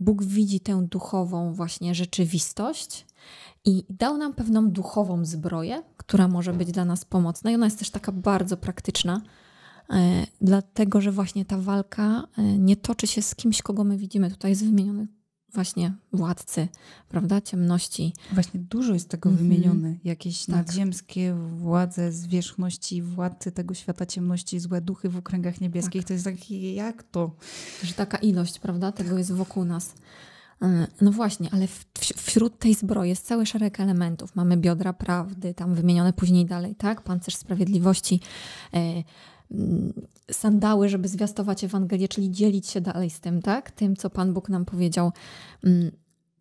Bóg widzi tę duchową właśnie rzeczywistość i dał nam pewną duchową zbroję, która może być dla nas pomocna i ona jest też taka bardzo praktyczna E, dlatego że właśnie ta walka e, nie toczy się z kimś, kogo my widzimy. Tutaj jest wymieniony właśnie władcy, prawda, ciemności. Właśnie dużo jest tego mm -hmm. wymienione. Jakieś tak. nadziemskie władze, zwierzchności, władcy tego świata ciemności, złe duchy w okręgach niebieskich. Tak. To jest takie, jak to? Że taka ilość, prawda, tego tak. jest wokół nas. E, no właśnie, ale wśród tej zbroi jest cały szereg elementów. Mamy biodra prawdy, tam wymienione później dalej, tak? Pancerz sprawiedliwości, yy, sandały, żeby zwiastować Ewangelię, czyli dzielić się dalej z tym, tak? Tym, co Pan Bóg nam powiedział. Mm,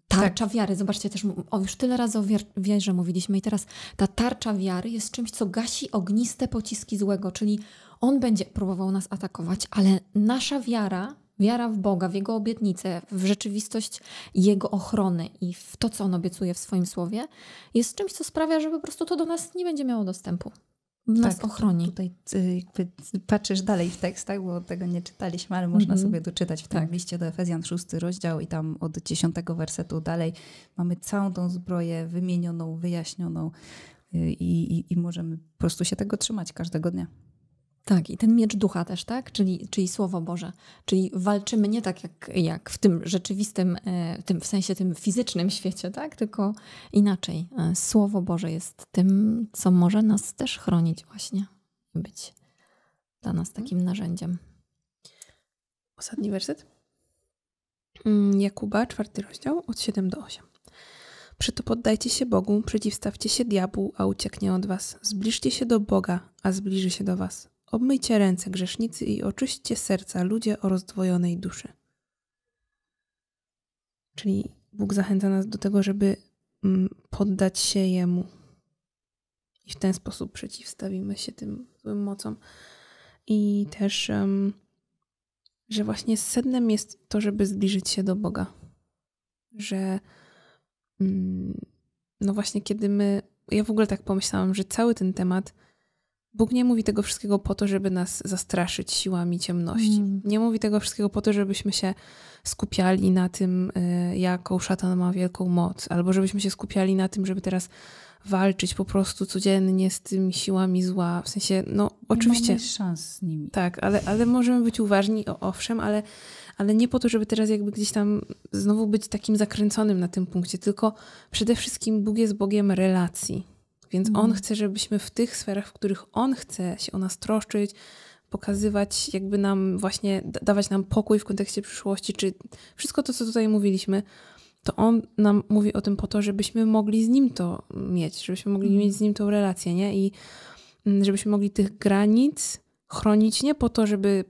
tarcza tak. wiary, zobaczcie też, o już tyle razy o wier- wierze mówiliśmy i teraz ta tarcza wiary jest czymś, co gasi ogniste pociski złego, czyli on będzie próbował nas atakować, ale nasza wiara, wiara w Boga, w Jego obietnicę, w rzeczywistość Jego ochrony i w to, co On obiecuje w swoim słowie, jest czymś, co sprawia, że po prostu to do nas nie będzie miało dostępu nas tak, ochroni. Tutaj y, jakby patrzysz dalej w tekstach, bo tego nie czytaliśmy, ale można mm -hmm. sobie doczytać w tym tak. liście do Efezjan, szósty rozdział i tam od dziesiątego wersetu dalej mamy całą tą zbroję wymienioną, wyjaśnioną y, i, i, i możemy po prostu się tego trzymać każdego dnia. Tak, i ten miecz ducha też, tak? Czyli, czyli Słowo Boże. Czyli walczymy nie tak jak, jak w tym rzeczywistym, e, tym, w sensie tym fizycznym świecie, tak? Tylko inaczej. E, Słowo Boże jest tym, co może nas też chronić właśnie. Być dla nas mhm. takim narzędziem. Ostatni werset. Mm. Jakuba, czwarty rozdział, od 7 do 8. Przeto poddajcie się Bogu, przeciwstawcie się diabłu, a ucieknie od was. Zbliżcie się do Boga, a zbliży się do was. Obmyjcie ręce grzesznicy i oczyśćcie serca ludzie o rozdwojonej duszy. Czyli Bóg zachęca nas do tego, żeby mm, poddać się Jemu. I w ten sposób przeciwstawimy się tym złym mocom. I też, że właśnie sednem jest to, żeby zbliżyć się do Boga. Że mm, no właśnie, kiedy my. Ja w ogóle tak pomyślałam, że cały ten temat Bóg nie mówi tego wszystkiego po to, żeby nas zastraszyć siłami ciemności. Mm. Nie mówi tego wszystkiego po to, żebyśmy się skupiali na tym, y, jaką szatan ma wielką moc, albo żebyśmy się skupiali na tym, żeby teraz walczyć po prostu codziennie z tymi siłami zła. W sensie, no oczywiście. Nie szans z nimi. Tak, ale, ale możemy być uważni, owszem, ale, ale nie po to, żeby teraz jakby gdzieś tam znowu być takim zakręconym na tym punkcie, tylko przede wszystkim Bóg jest Bogiem relacji. Więc on mhm. chce, żebyśmy w tych sferach, w których on chce się o nas troszczyć, pokazywać, jakby nam właśnie dawać nam pokój w kontekście przyszłości, czy wszystko to, co tutaj mówiliśmy, to on nam mówi o tym po to, żebyśmy mogli z nim to mieć, żebyśmy mogli mhm. mieć z nim tą relację, nie? I mm, żebyśmy mogli tych granic chronić nie po to, żeby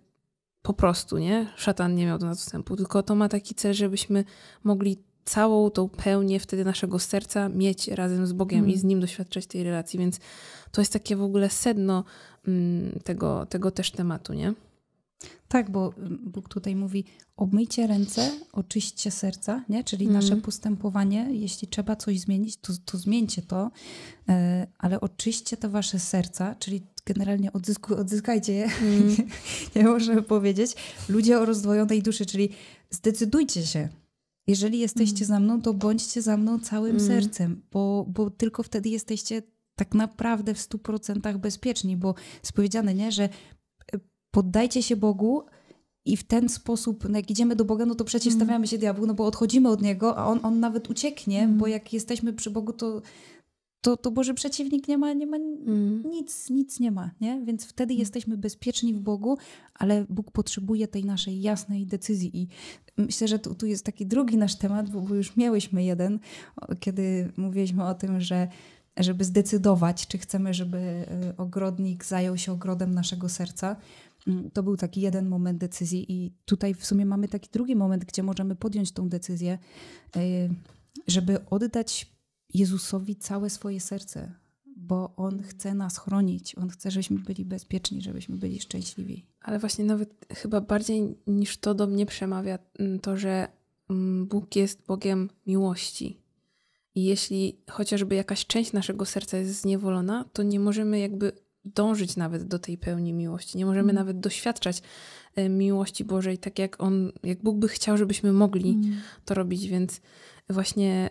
po prostu, nie? Szatan nie miał do nas dostępu, tylko to ma taki cel, żebyśmy mogli całą tą pełnię wtedy naszego serca mieć razem z Bogiem mm. i z mhm. Nim doświadczać tej relacji. Więc to jest takie w ogóle sedno mm, tego, tego też tematu, nie? Tak, bo y, Bóg tutaj mówi: obmyjcie ręce, oczyśćcie serca, nie? czyli mm. nasze postępowanie. Jeśli trzeba coś zmienić, to, to zmieńcie to, y, ale oczyśćcie to wasze serca, czyli generalnie odzysku, odzyskajcie je, mm. [LAUGHS] nie, nie możemy powiedzieć. Ludzie o rozdwojonej duszy, czyli zdecydujcie się, jeżeli jesteście mm. za mną, to bądźcie za mną całym mm. sercem, bo, bo tylko wtedy jesteście tak naprawdę w 100% bezpieczni, bo spowiedziane, nie, że e, poddajcie się Bogu i w ten sposób, no jak idziemy do Boga, no to przeciwstawiamy mm. się diabłu, no bo odchodzimy od Niego, a On, on nawet ucieknie, mm. bo jak jesteśmy przy Bogu, to to, to Boży przeciwnik nie ma, nie ma mm. nic, nic nie ma, nie? Więc wtedy mm. jesteśmy bezpieczni w Bogu, ale Bóg potrzebuje tej naszej jasnej decyzji. I myślę, że tu, tu jest taki drugi nasz temat, bo, bo już miałyśmy jeden, kiedy mówiliśmy o tym, że żeby zdecydować, czy chcemy, żeby y, ogrodnik zajął się ogrodem naszego serca. Mm, to był taki jeden moment decyzji, i tutaj w sumie mamy taki drugi moment, gdzie możemy podjąć tą decyzję, y, żeby oddać Jezusowi całe swoje serce, bo On chce nas chronić, On chce, żebyśmy byli bezpieczni, żebyśmy byli szczęśliwi. Ale właśnie nawet chyba bardziej niż to do mnie przemawia mm, to, że mm, Bóg jest Bogiem miłości. I jeśli chociażby jakaś część naszego serca jest zniewolona, to nie możemy jakby dążyć nawet do tej pełni miłości. Nie możemy mm. nawet doświadczać e, miłości Bożej tak jak on, jak Bóg by chciał, żebyśmy mogli mm. to robić, więc właśnie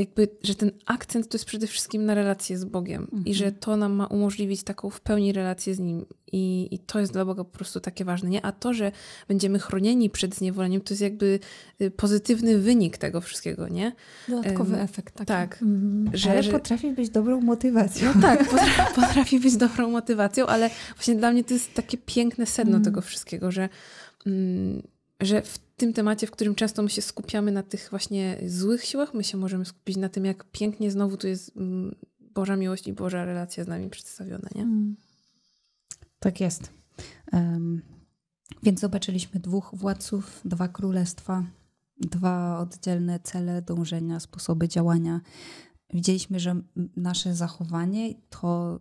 jakby, że ten akcent to jest przede wszystkim na relację z Bogiem mhm. i że mhm. to nam ma umożliwić taką w pełni relację z Nim. I, I to jest dla Boga po prostu takie ważne, nie? A to, że będziemy chronieni przed zniewoleniem, to jest jakby y, pozytywny wynik tego wszystkiego, nie? Dodatkowy um, efekt, taki. tak. Mhm. Że, ale że... potrafi być dobrą motywacją. No tak, [LAUGHS] potrafi, potrafi, być dobrą motywacją, ale właśnie dla mnie to jest takie piękne sedno mhm. tego wszystkiego, że, mm, że w tym temacie, w którym często my się skupiamy na tych właśnie złych siłach, my się możemy skupić na tym, jak pięknie znowu tu jest mm, Boża miłość i Boża relacja z nami przedstawiona, nie? Mm. Tak jest. Um, więc zobaczyliśmy dwóch władców, dwa królestwa, dwa oddzielne cele, dążenia, sposoby działania. Widzieliśmy, że nasze zachowanie to,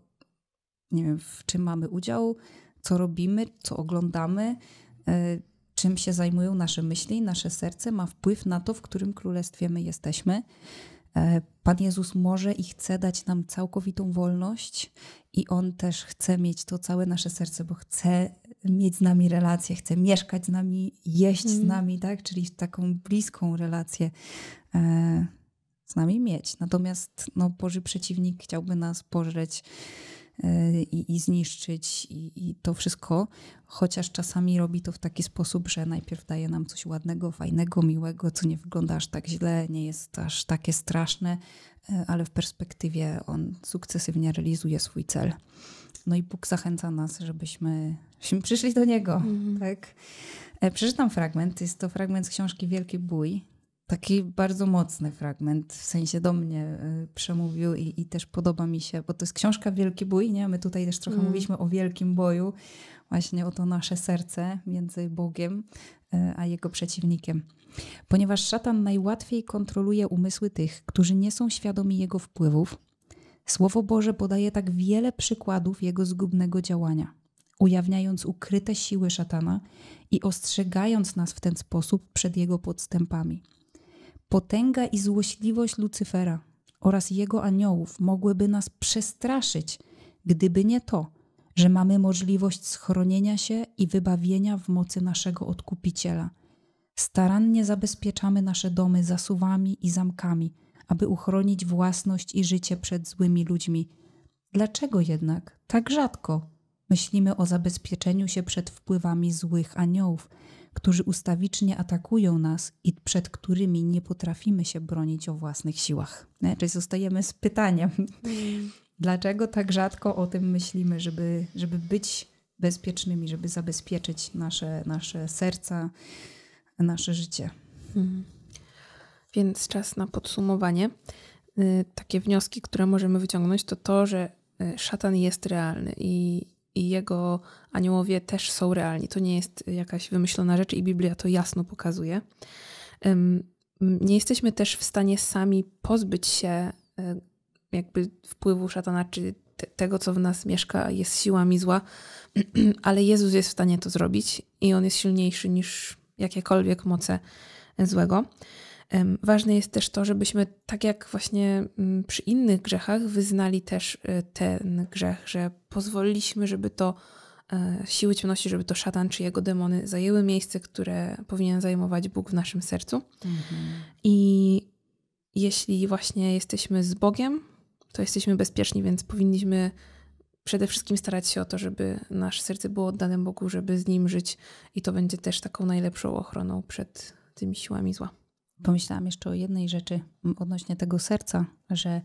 nie wiem, w czym mamy udział, co robimy, co oglądamy, e, czym się zajmują nasze myśli, nasze serce, ma wpływ na to, w którym królestwie my jesteśmy. E, Pan Jezus może i chce dać nam całkowitą wolność, i On też chce mieć to całe nasze serce, bo chce mieć z nami relację, chce mieszkać z nami, jeść mm. z mhm. nami, tak? Czyli taką bliską relację e, z nami mieć. Natomiast no, Boży przeciwnik chciałby nas pożreć Y, i, i zniszczyć i, i, to wszystko, chociaż czasami robi to w taki sposób, że najpierw daje nam coś ładnego, fajnego, miłego, co nie wygląda aż tak źle, nie jest aż takie straszne, y, ale w perspektywie on sukcesywnie realizuje swój cel. No i Bóg zachęca nas, żebyśmy, żebyśmy przyszli do Niego. Mm -hmm. Tak? E, przeczytam fragment, jest to fragment z książki Wielki Bój taki bardzo mocny fragment, w sensie do mnie e, przemówił i, i, też podoba mi się, bo to jest książka Wielki Bój, nie? My tutaj też trochę mm. mówiliśmy o wielkim boju, właśnie o to nasze serce między Bogiem e, a jego przeciwnikiem. Ponieważ szatan najłatwiej kontroluje umysły tych, którzy nie są świadomi jego wpływów, Słowo Boże podaje tak wiele przykładów jego zgubnego działania, ujawniając ukryte siły szatana i ostrzegając nas w ten sposób przed jego podstępami. Potęga i złośliwość Lucyfera oraz jego aniołów mogłyby nas przestraszyć, gdyby nie to, że mamy możliwość schronienia się i wybawienia w mocy naszego odkupiciela. Starannie zabezpieczamy nasze domy zasuwami i zamkami, aby uchronić własność i życie przed złymi ludźmi. Dlaczego jednak tak rzadko myślimy o zabezpieczeniu się przed wpływami złych aniołów, którzy ustawicznie atakują nas i przed którymi nie potrafimy się bronić o własnych siłach. Nie? Czyli zostajemy z pytaniem, mm. [LAUGHS] dlaczego tak rzadko o tym myślimy, żeby, żeby być bezpiecznymi, żeby zabezpieczyć nasze, nasze serca, nasze życie. Mm. Więc czas na podsumowanie. Y, takie wnioski, które możemy wyciągnąć, to to, że y, szatan jest realny i i jego aniołowie też są realni. To nie jest jakaś wymyślona rzecz i Biblia to jasno pokazuje. Nie jesteśmy też w stanie sami pozbyć się e, jakby wpływu szatana, czy tego, co w nas mieszka, jest siłami zła, [CLEARS THROAT] ale Jezus jest w stanie to zrobić i on jest silniejszy niż jakiekolwiek moce złego. Ważne jest też to, żebyśmy, tak jak właśnie mm, przy innych grzechach, wyznali też e, ten grzech, że pozwoliliśmy, żeby to e, siły ciemności, żeby to szatan czy jego demony zajęły miejsce, które powinien zajmować Bóg w naszym sercu. Mhm. I jeśli właśnie jesteśmy z Bogiem, to jesteśmy bezpieczni, więc powinniśmy przede wszystkim starać się o to, żeby nasze serce było oddane Bogu, żeby z Nim żyć i to będzie też taką najlepszą ochroną przed tymi siłami zła pomyślałam jeszcze o jednej rzeczy odnośnie tego serca, że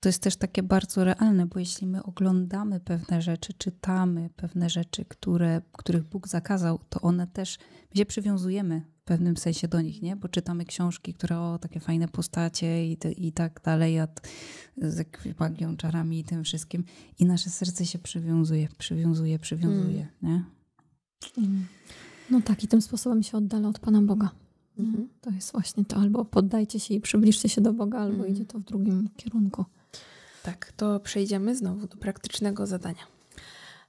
to jest też takie bardzo realne, bo jeśli my oglądamy pewne rzeczy, czytamy pewne rzeczy, które, których Bóg zakazał, to one też, my się przywiązujemy w pewnym sensie do nich, nie? Bo czytamy książki, które o, takie fajne postacie i, te, i tak dalej, a z magią, czarami i tym wszystkim. I nasze serce się przywiązuje, przywiązuje, przywiązuje, mm. nie? Mm. No tak, i tym sposobem się oddala od Pana Boga. No, mhm. To jest właśnie to, albo poddajcie się i przybliżcie się do Boga, albo mhm. idzie to w drugim kierunku. Tak, to przejdziemy znowu do praktycznego zadania.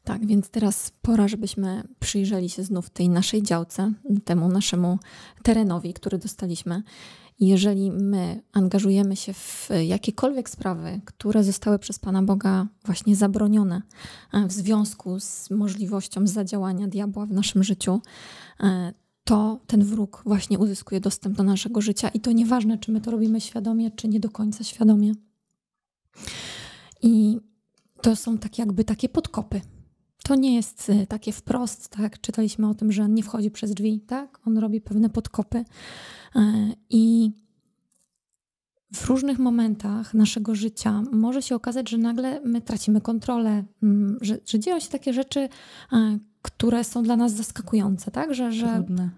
Tak, więc teraz pora, żebyśmy przyjrzeli się znów tej naszej działce, temu naszemu terenowi, który dostaliśmy. Jeżeli my angażujemy się w jakiekolwiek sprawy, które zostały przez Pana Boga właśnie zabronione e, w związku z możliwością zadziałania diabła w naszym życiu, e, to ten wróg właśnie uzyskuje dostęp do naszego życia i to nieważne, czy my to robimy świadomie, czy nie do końca świadomie. I to są tak jakby takie podkopy. To nie jest y, takie wprost, tak? Czytaliśmy o tym, że on nie wchodzi przez drzwi, tak? On robi pewne podkopy. E, I w różnych momentach naszego życia może się okazać, że nagle my tracimy kontrolę, mm, że, że dzieją się takie rzeczy, e, które są dla nas zaskakujące, tak? Że, że... Trudne.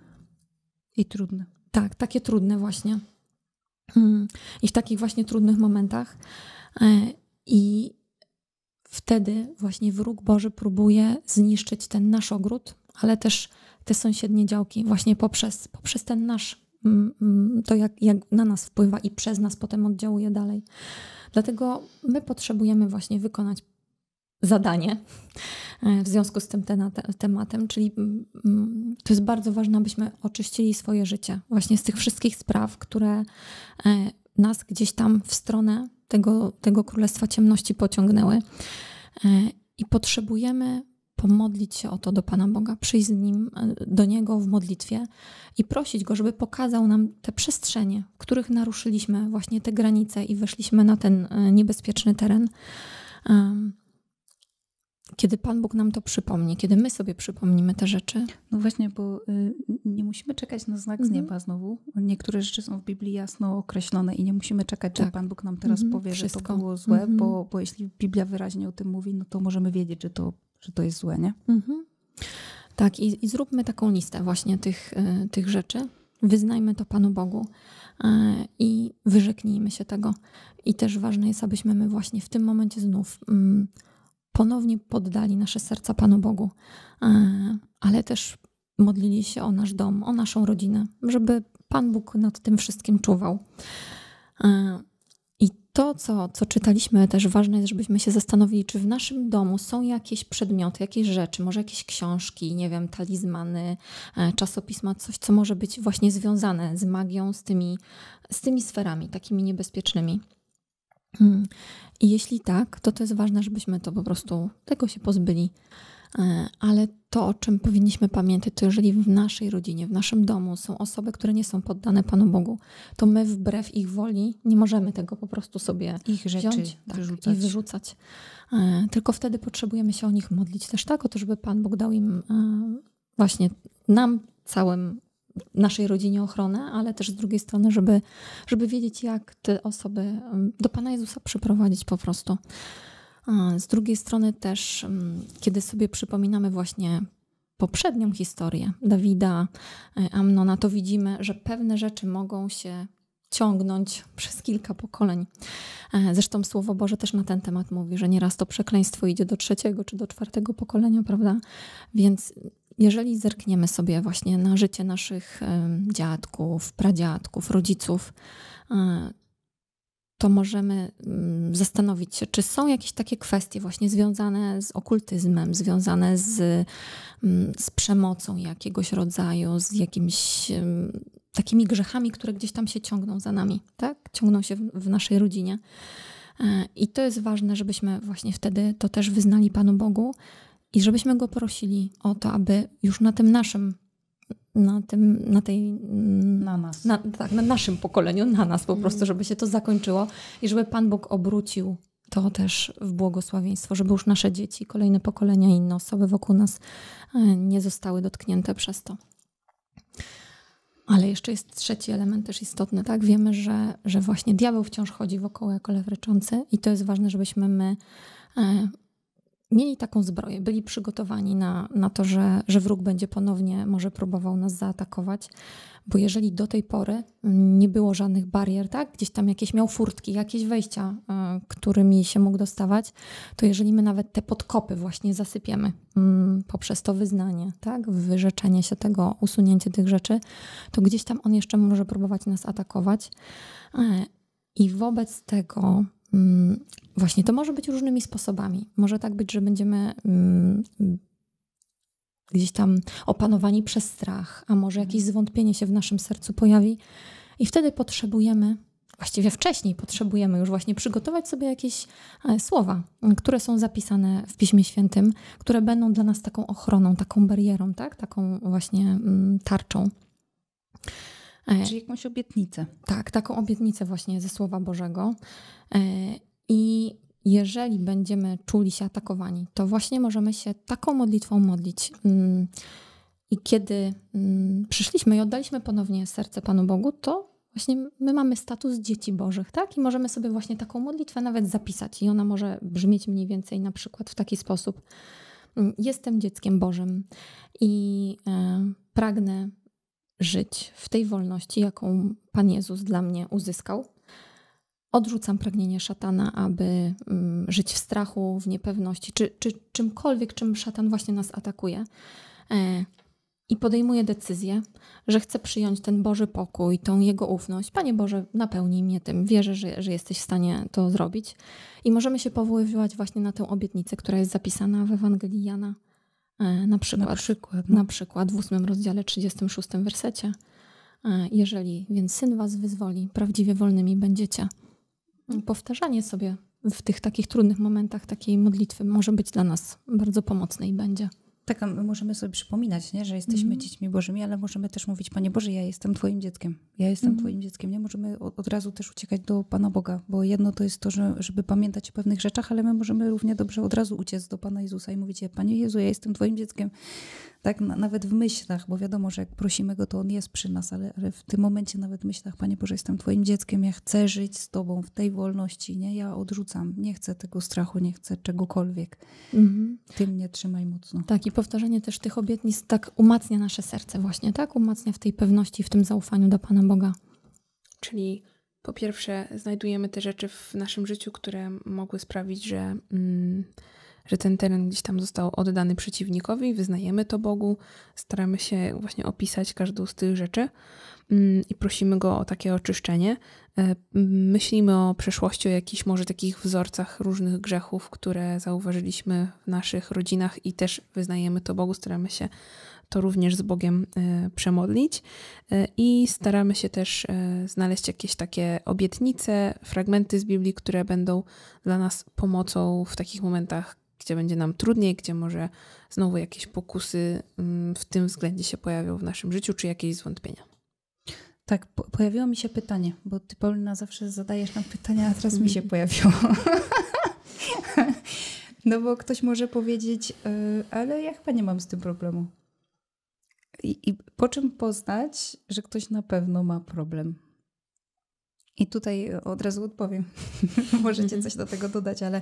I trudne. Tak, takie trudne właśnie. Mm. I w takich właśnie trudnych momentach. E, I wtedy właśnie wróg Boży próbuje zniszczyć ten nasz ogród, ale też te sąsiednie działki, właśnie poprzez, poprzez ten nasz, mm, mm, to jak, jak na nas wpływa i przez nas potem oddziałuje dalej. Dlatego my potrzebujemy właśnie wykonać zadanie e, w związku z tym tematem, czyli mm, mm, to jest bardzo ważne, abyśmy oczyścili swoje życie właśnie z tych wszystkich spraw, które e, nas gdzieś tam w stronę tego, tego królestwa ciemności pociągnęły. E, I potrzebujemy pomodlić się o to do Pana Boga, przyjść z Nim do Niego w modlitwie i prosić Go, żeby pokazał nam te przestrzenie, w których naruszyliśmy właśnie te granice i weszliśmy na ten niebezpieczny teren. Um, kiedy Pan Bóg nam to przypomni, kiedy my sobie przypomnimy te rzeczy. No właśnie, bo y, nie musimy czekać na znak mm-hmm. z mhm. nieba znowu. Niektóre rzeczy są w Biblii jasno określone i nie musimy czekać, tak. że Pan Bóg nam teraz mm-hmm. powie, Wszystko. że to było złe, mm-hmm. bo, mhm. bo jeśli Biblia wyraźnie o tym mówi, no to możemy wiedzieć, że to, że to jest złe, nie? Mhm. Tak, i, i zróbmy taką listę właśnie tych, y, tych rzeczy. Wyznajmy to Panu Bogu y, i wyrzeknijmy się tego. I też ważne jest, abyśmy my właśnie w tym momencie znów mm, ponownie poddali nasze serca Panu Bogu, e, ale też modlili się o nasz dom, o naszą rodzinę, żeby Pan Bóg nad tym wszystkim czuwał. E, I to, co, co czytaliśmy, też ważne jest, żebyśmy się zastanowili, czy w naszym domu są jakieś przedmioty, jakieś rzeczy, może jakieś książki, nie wiem, talizmany, e, czasopisma, coś, co może być właśnie związane z magią, z tymi, z tymi sferami takimi niebezpiecznymi. Hmm. I jeśli tak, to to jest ważne, żebyśmy to po prostu tego się pozbyli. E, ale to, o czym powinniśmy pamiętać, to jeżeli w naszej rodzinie, w naszym domu są osoby, które nie są poddane Panu Bogu, to my wbrew ich woli nie możemy tego po prostu sobie ich rzeczy wziąć tak, wyrzucać. i wyrzucać. E, tylko wtedy potrzebujemy się o nich modlić też tak, o to, żeby Pan Bóg dał im e, właśnie nam, całym naszej rodzinie ochronę, ale też z drugiej strony, żeby, żeby wiedzieć, jak te osoby mm, do Pana Jezusa przyprowadzić po prostu. Z drugiej strony też, mm, kiedy sobie przypominamy właśnie poprzednią historię Dawida, e, Amnona, to widzimy, że pewne rzeczy mogą się ciągnąć przez kilka pokoleń. E, zresztą Słowo Boże też na ten temat mówi, że nieraz to przekleństwo idzie do trzeciego czy do czwartego pokolenia, prawda? Więc jeżeli zerkniemy sobie właśnie na życie naszych dziadków, pradziadków, rodziców, e, to możemy mm, zastanowić się, czy są jakieś takie kwestie właśnie związane z okultyzmem, związane z, mm, z przemocą jakiegoś rodzaju, z jakimiś takimi grzechami, które gdzieś tam się ciągną za nami, tak? Ciągną się w, w naszej rodzinie. E, I to jest ważne, żebyśmy właśnie wtedy to też wyznali Panu Bogu, i żebyśmy go prosili o to, aby już na tym naszym na tym, na tej... Mm, na nas. Na, tak, na naszym pokoleniu, na nas po mhm. prostu, żeby się to zakończyło i żeby Pan Bóg obrócił to też w błogosławieństwo, żeby już nasze dzieci, kolejne pokolenia, inne osoby wokół nas e, nie zostały dotknięte przez to. Ale jeszcze jest trzeci element też istotny, tak? Wiemy, że, że właśnie diabeł wciąż chodzi wokoło jako lewryczący i to jest ważne, żebyśmy my e, mieli taką zbroję, byli przygotowani na, na to, że, że wróg będzie ponownie może próbował nas zaatakować, bo jeżeli do tej pory mm, nie było żadnych barier, tak, gdzieś tam jakieś miał furtki, jakieś wejścia, y, którymi się mógł dostawać, to jeżeli my nawet te podkopy właśnie zasypiemy y, poprzez to wyznanie, tak, wyrzeczenie się tego, usunięcie tych rzeczy, to gdzieś tam on jeszcze może próbować nas atakować. Y, I wobec tego Mm, właśnie to może być różnymi sposobami. Może tak być, że będziemy mm, gdzieś tam opanowani przez strach, a może jakieś mhm. zwątpienie się w naszym sercu pojawi, i wtedy potrzebujemy właściwie wcześniej potrzebujemy już właśnie przygotować sobie jakieś e, słowa, które są zapisane w Piśmie Świętym, które będą dla nas taką ochroną, taką barierą, tak? taką właśnie mm, tarczą. E, Czyli jakąś obietnicę. Tak, taką obietnicę właśnie ze Słowa Bożego. E, I jeżeli będziemy czuli się atakowani, to właśnie możemy się taką modlitwą modlić. Mm, I kiedy mm, przyszliśmy i oddaliśmy ponownie serce Panu Bogu, to właśnie my mamy status dzieci Bożych, tak? I możemy sobie właśnie taką modlitwę nawet zapisać. I ona może brzmieć mniej więcej na przykład w taki sposób: mm, Jestem dzieckiem Bożym i e, pragnę żyć w tej wolności, jaką Pan Jezus dla mnie uzyskał. Odrzucam pragnienie szatana, aby mm, żyć w strachu, w niepewności, czy, czy czymkolwiek, czym szatan właśnie nas atakuje. E, I podejmuję decyzję, że chcę przyjąć ten Boży pokój, tą Jego ufność. Panie Boże, napełnij mnie tym. Wierzę, że, że jesteś w stanie to zrobić. I możemy się powoływać właśnie na tę obietnicę, która jest zapisana w Ewangelii Jana E, na przykład, na przykład, no. na przykład w 8 rozdziale 36 wersecie. E, jeżeli więc syn was wyzwoli, prawdziwie wolnymi będziecie. Powtarzanie sobie w tych takich trudnych momentach takiej modlitwy może być dla nas bardzo pomocne i będzie. Tak, możemy sobie przypominać, nie? że jesteśmy mm. dziećmi Bożymi, ale możemy też mówić, Panie Boże, ja jestem Twoim dzieckiem. Ja jestem mhm. Twoim dzieckiem. Nie możemy od, od, razu też uciekać do Pana Boga, bo jedno to jest to, że, żeby pamiętać o pewnych rzeczach, ale my możemy równie dobrze od razu uciec do Pana Jezusa i mówić, Panie Jezu, ja jestem Twoim dzieckiem tak? Nawet w myślach, bo wiadomo, że jak prosimy Go, to On jest przy nas, ale, ale w tym momencie nawet w myślach, Panie Boże, jestem Twoim dzieckiem, ja chcę żyć z Tobą w tej wolności, nie? Ja odrzucam, nie chcę tego strachu, nie chcę czegokolwiek. Mhm. Ty mnie trzymaj mocno. Tak i powtarzanie też tych obietnic tak umacnia nasze serce właśnie, tak? Umacnia w tej pewności, w tym zaufaniu do Pana Boga. Czyli po pierwsze znajdujemy te rzeczy w naszym życiu, które mogły sprawić, że... Mm, że ten teren gdzieś tam został oddany przeciwnikowi, wyznajemy to Bogu, staramy się właśnie opisać każdą z tych rzeczy mm, i prosimy go o takie oczyszczenie. E, myślimy o przeszłości, o jakichś może takich wzorcach różnych grzechów, które zauważyliśmy w naszych rodzinach i też wyznajemy to Bogu, staramy się to również z Bogiem e, przemodlić e, i staramy się też znaleźć jakieś takie obietnice, fragmenty z Biblii, które będą dla nas pomocą w takich momentach gdzie będzie nam trudniej, gdzie może znowu jakieś pokusy mm, w tym względzie się pojawią w naszym życiu, czy jakieś zwątpienia. Tak, po pojawiło mi się pytanie, bo ty, Paulina, zawsze zadajesz nam pytania, a teraz mi się mhm. pojawiło. [LAUGHS] no bo ktoś może powiedzieć, yy, ale ja chyba nie mam z tym problemu. I, I po czym poznać, że ktoś na pewno ma problem? I tutaj od razu odpowiem. [LAUGHS] Możecie mhm. coś do tego dodać, ale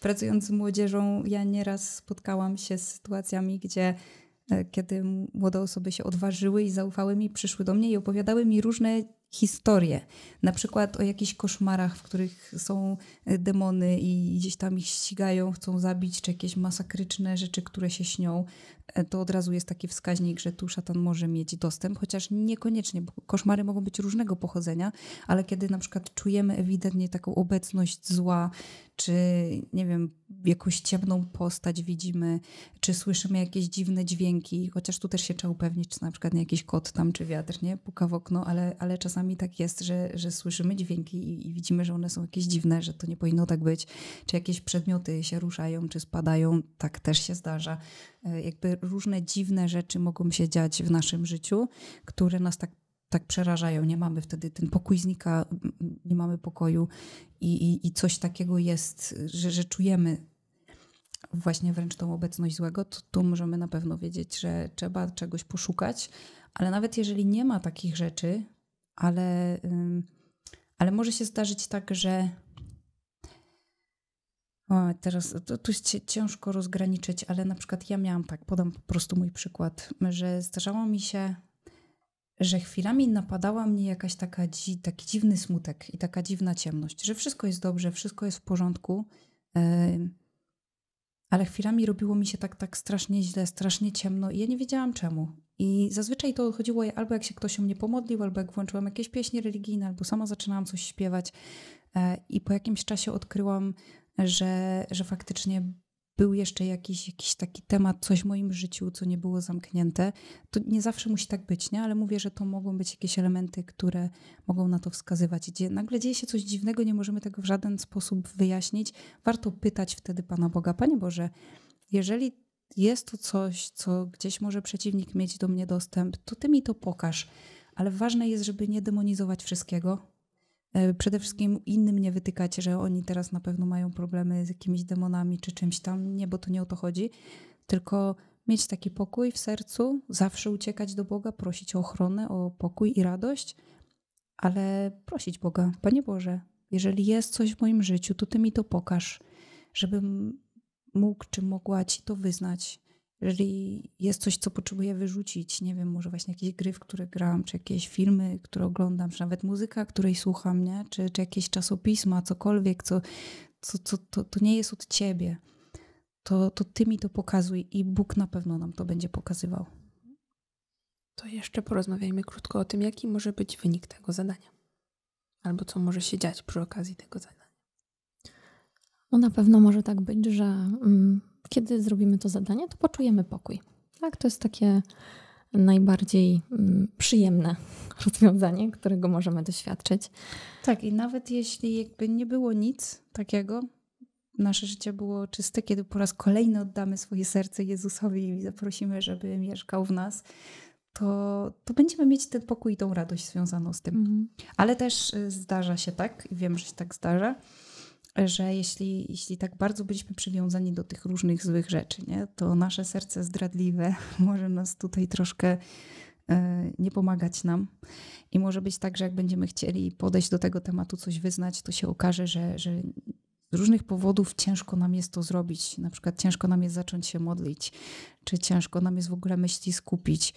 pracując z młodzieżą, ja nieraz spotkałam się z sytuacjami, gdzie e, kiedy młode osoby się odważyły i zaufały mi, przyszły do mnie i opowiadały mi różne historie, na przykład o jakichś koszmarach, w których są e, demony i gdzieś tam ich ścigają, chcą zabić, czy jakieś masakryczne rzeczy, które się śnią, e, to od razu jest taki wskaźnik, że tu szatan może mieć dostęp, chociaż niekoniecznie, bo koszmary mogą być różnego pochodzenia, ale kiedy na przykład czujemy ewidentnie taką obecność zła, czy nie wiem, jakąś ciemną postać widzimy, czy słyszymy jakieś dziwne dźwięki, chociaż tu też się trzeba upewnić, czy na przykład nie jakiś kot tam, czy wiatr, nie, puka w okno, ale, ale czasami czasami tak jest, że, że słyszymy dźwięki i, i widzimy, że one są jakieś dziwne, że to nie powinno tak być, czy jakieś przedmioty się ruszają, czy spadają, tak też się zdarza. E, jakby różne dziwne rzeczy mogą się dziać w naszym życiu, które nas tak tak przerażają, nie mamy wtedy, ten pokój znika, nie mamy pokoju i, i, i coś takiego jest, że, że czujemy właśnie wręcz tą obecność złego, to tu możemy na pewno wiedzieć, że trzeba czegoś poszukać, ale nawet jeżeli nie ma takich rzeczy, ale, ale może się zdarzyć tak, że o, teraz to, tu ciężko rozgraniczyć, ale na przykład ja miałam tak, podam po prostu mój przykład, że zdarzało mi się, że chwilami napadała mnie jakaś taka dzi, taki dziwny smutek i taka dziwna ciemność, że wszystko jest dobrze, wszystko jest w porządku, yy, ale chwilami robiło mi się tak, tak strasznie źle, strasznie ciemno i ja nie wiedziałam czemu. I zazwyczaj to chodziło albo jak się ktoś o mnie pomodlił, albo jak włączyłam jakieś pieśni religijne, albo sama zaczynałam coś śpiewać. E, I po jakimś czasie odkryłam, że, że faktycznie był jeszcze jakiś, jakiś taki temat, coś w moim życiu, co nie było zamknięte. To nie zawsze musi tak być, nie? ale mówię, że to mogą być jakieś elementy, które mogą na to wskazywać. Gdzie nagle dzieje się coś dziwnego, nie możemy tego w żaden sposób wyjaśnić. Warto pytać wtedy Pana Boga, Panie Boże, jeżeli jest tu coś, co gdzieś może przeciwnik mieć do mnie dostęp, to ty mi to pokaż. Ale ważne jest, żeby nie demonizować wszystkiego. E, przede wszystkim innym nie wytykać, że oni teraz na pewno mają problemy z jakimiś demonami czy czymś tam. Nie, bo to nie o to chodzi. Tylko mieć taki pokój w sercu, zawsze uciekać do Boga, prosić o ochronę, o pokój i radość, ale prosić Boga, Panie Boże, jeżeli jest coś w moim życiu, to Ty mi to pokaż, żebym mógł czy mogła ci to wyznać. Jeżeli jest coś, co potrzebuję wyrzucić, nie wiem, może właśnie jakieś gry, w które gram, czy jakieś filmy, które oglądam, czy nawet muzyka, której słucham, nie? Czy, czy jakieś czasopisma, cokolwiek, co, co, co to, to nie jest od ciebie, to, to ty mi to pokazuj i Bóg na pewno nam to będzie pokazywał. To jeszcze porozmawiajmy krótko o tym, jaki może być wynik tego zadania, albo co może się dziać przy okazji tego zadania. No na pewno może tak być, że mm, kiedy zrobimy to zadanie, to poczujemy pokój. Tak, to jest takie najbardziej mm, przyjemne [LAUGHS] rozwiązanie, którego możemy doświadczyć. Tak, i nawet jeśli jakby nie było nic takiego, nasze życie było czyste, kiedy po raz kolejny oddamy swoje serce Jezusowi i zaprosimy, żeby mieszkał w nas, to, to będziemy mieć ten pokój i tą radość związaną z tym. Mm. Ale też y, zdarza się tak, i wiem, że się tak zdarza, że jeśli, jeśli tak bardzo byliśmy przywiązani do tych różnych złych rzeczy, nie, to nasze serce zdradliwe [LAUGHS] może nas tutaj troszkę e, nie pomagać nam. I może być tak, że jak będziemy chcieli podejść do tego tematu, coś wyznać, to się okaże, że, że z różnych powodów ciężko nam jest to zrobić. Na przykład ciężko nam jest zacząć się modlić, czy ciężko nam jest w ogóle myśli skupić,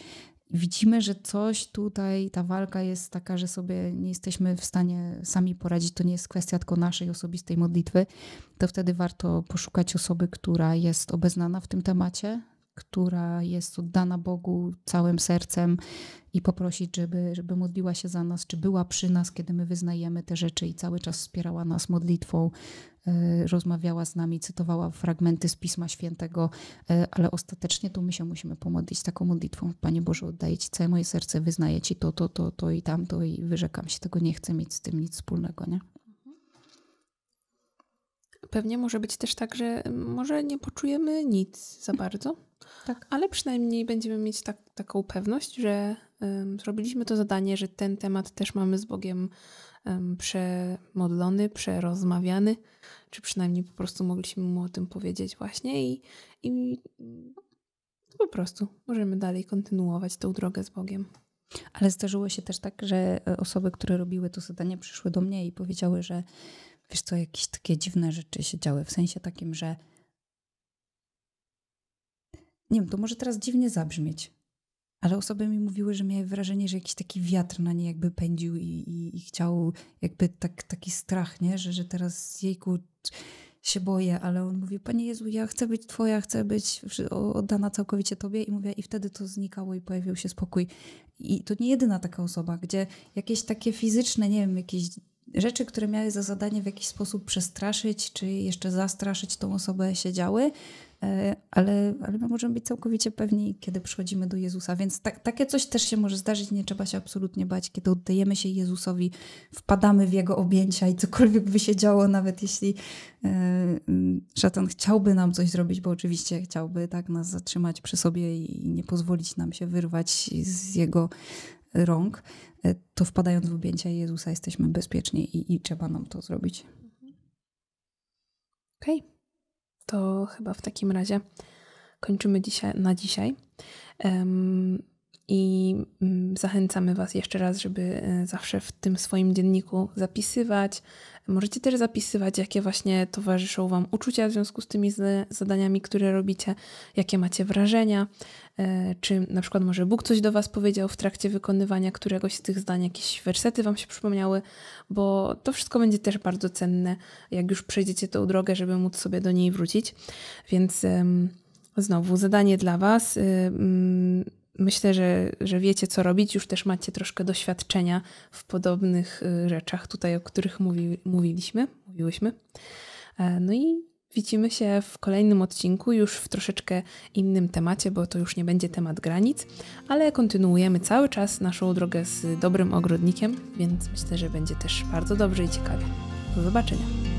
widzimy, że coś tutaj, ta walka jest taka, że sobie nie jesteśmy w stanie sami poradzić, to nie jest kwestia tylko naszej osobistej modlitwy, to wtedy warto poszukać osoby, która jest obeznana w tym temacie, która jest oddana Bogu całym sercem i poprosić, żeby, żeby modliła się za nas, czy była przy nas, kiedy my wyznajemy te rzeczy i cały czas wspierała nas modlitwą, Y, rozmawiała z nami, cytowała fragmenty z Pisma Świętego, y, ale ostatecznie tu my się musimy pomodlić taką modlitwą. Panie Boże, oddaję Ci całe moje serce, wyznaję Ci to, to, to, to i tamto i wyrzekam się tego, nie chcę mieć z tym nic wspólnego, nie? Mhm. Pewnie może być też tak, że może nie poczujemy nic za bardzo, tak. ale przynajmniej będziemy mieć tak, taką pewność, że um, zrobiliśmy to zadanie, że ten temat też mamy z Bogiem przemodlony, przerozmawiany, czy przynajmniej po prostu mogliśmy mu o tym powiedzieć właśnie i, i po prostu możemy dalej kontynuować tą drogę z Bogiem. Ale zdarzyło się też tak, że e, osoby, które robiły to zadanie, przyszły do mnie i powiedziały, że wiesz co, jakieś takie dziwne rzeczy się działy, w sensie takim, że nie wiem, to może teraz dziwnie zabrzmieć, ale osoby mi mówiły, że miały wrażenie, że jakiś taki wiatr na nie jakby pędził i, i, i chciał jakby tak, taki strach, nie? Że, że teraz jejku się boję, ale on mówi, Panie Jezu, ja chcę być Twoja, chcę być oddana całkowicie Tobie i mówię, i wtedy to znikało i pojawił się spokój. I to nie jedyna taka osoba, gdzie jakieś takie fizyczne, nie wiem, jakieś rzeczy, które miały za zadanie w jakiś sposób przestraszyć, czy jeszcze zastraszyć tą osobę, się działy, E, ale, ale my możemy być całkowicie pewni, kiedy przychodzimy do Jezusa. Więc takie coś też się może zdarzyć, nie trzeba się absolutnie bać, kiedy oddajemy się Jezusowi, wpadamy w Jego objęcia i cokolwiek by się działo, nawet jeśli yy, szatan chciałby nam coś zrobić, bo oczywiście chciałby tak nas zatrzymać przy sobie i nie pozwolić nam się wyrwać z Jego rąk, e, to wpadając w objęcia Jezusa jesteśmy bezpieczni i, i trzeba nam to zrobić. Mhm. Okej. Okay to chyba w takim razie kończymy dzisiaj, na dzisiaj. I mm, zachęcamy Was jeszcze raz, żeby e, zawsze w tym swoim dzienniku zapisywać, Możecie też zapisywać, jakie właśnie towarzyszą Wam uczucia w związku z tymi zadaniami, które robicie, jakie macie wrażenia, e, czy na przykład może Bóg coś do Was powiedział w trakcie wykonywania któregoś z tych zdań, jakieś wersety Wam się przypomniały, bo to wszystko będzie też bardzo cenne, jak już przejdziecie tą drogę, żeby móc sobie do niej wrócić. Więc znowu zadanie dla Was y, mm, myślę, że, że wiecie, co robić, już też macie troszkę doświadczenia w podobnych y, rzeczach tutaj, o których mówi, mówiliśmy, mówiłyśmy. E, no i widzimy się w kolejnym odcinku, już w troszeczkę innym temacie, bo to już nie będzie temat granic, ale kontynuujemy cały czas naszą drogę z dobrym ogrodnikiem, więc myślę, że będzie też bardzo dobrze i ciekawie. Do zobaczenia.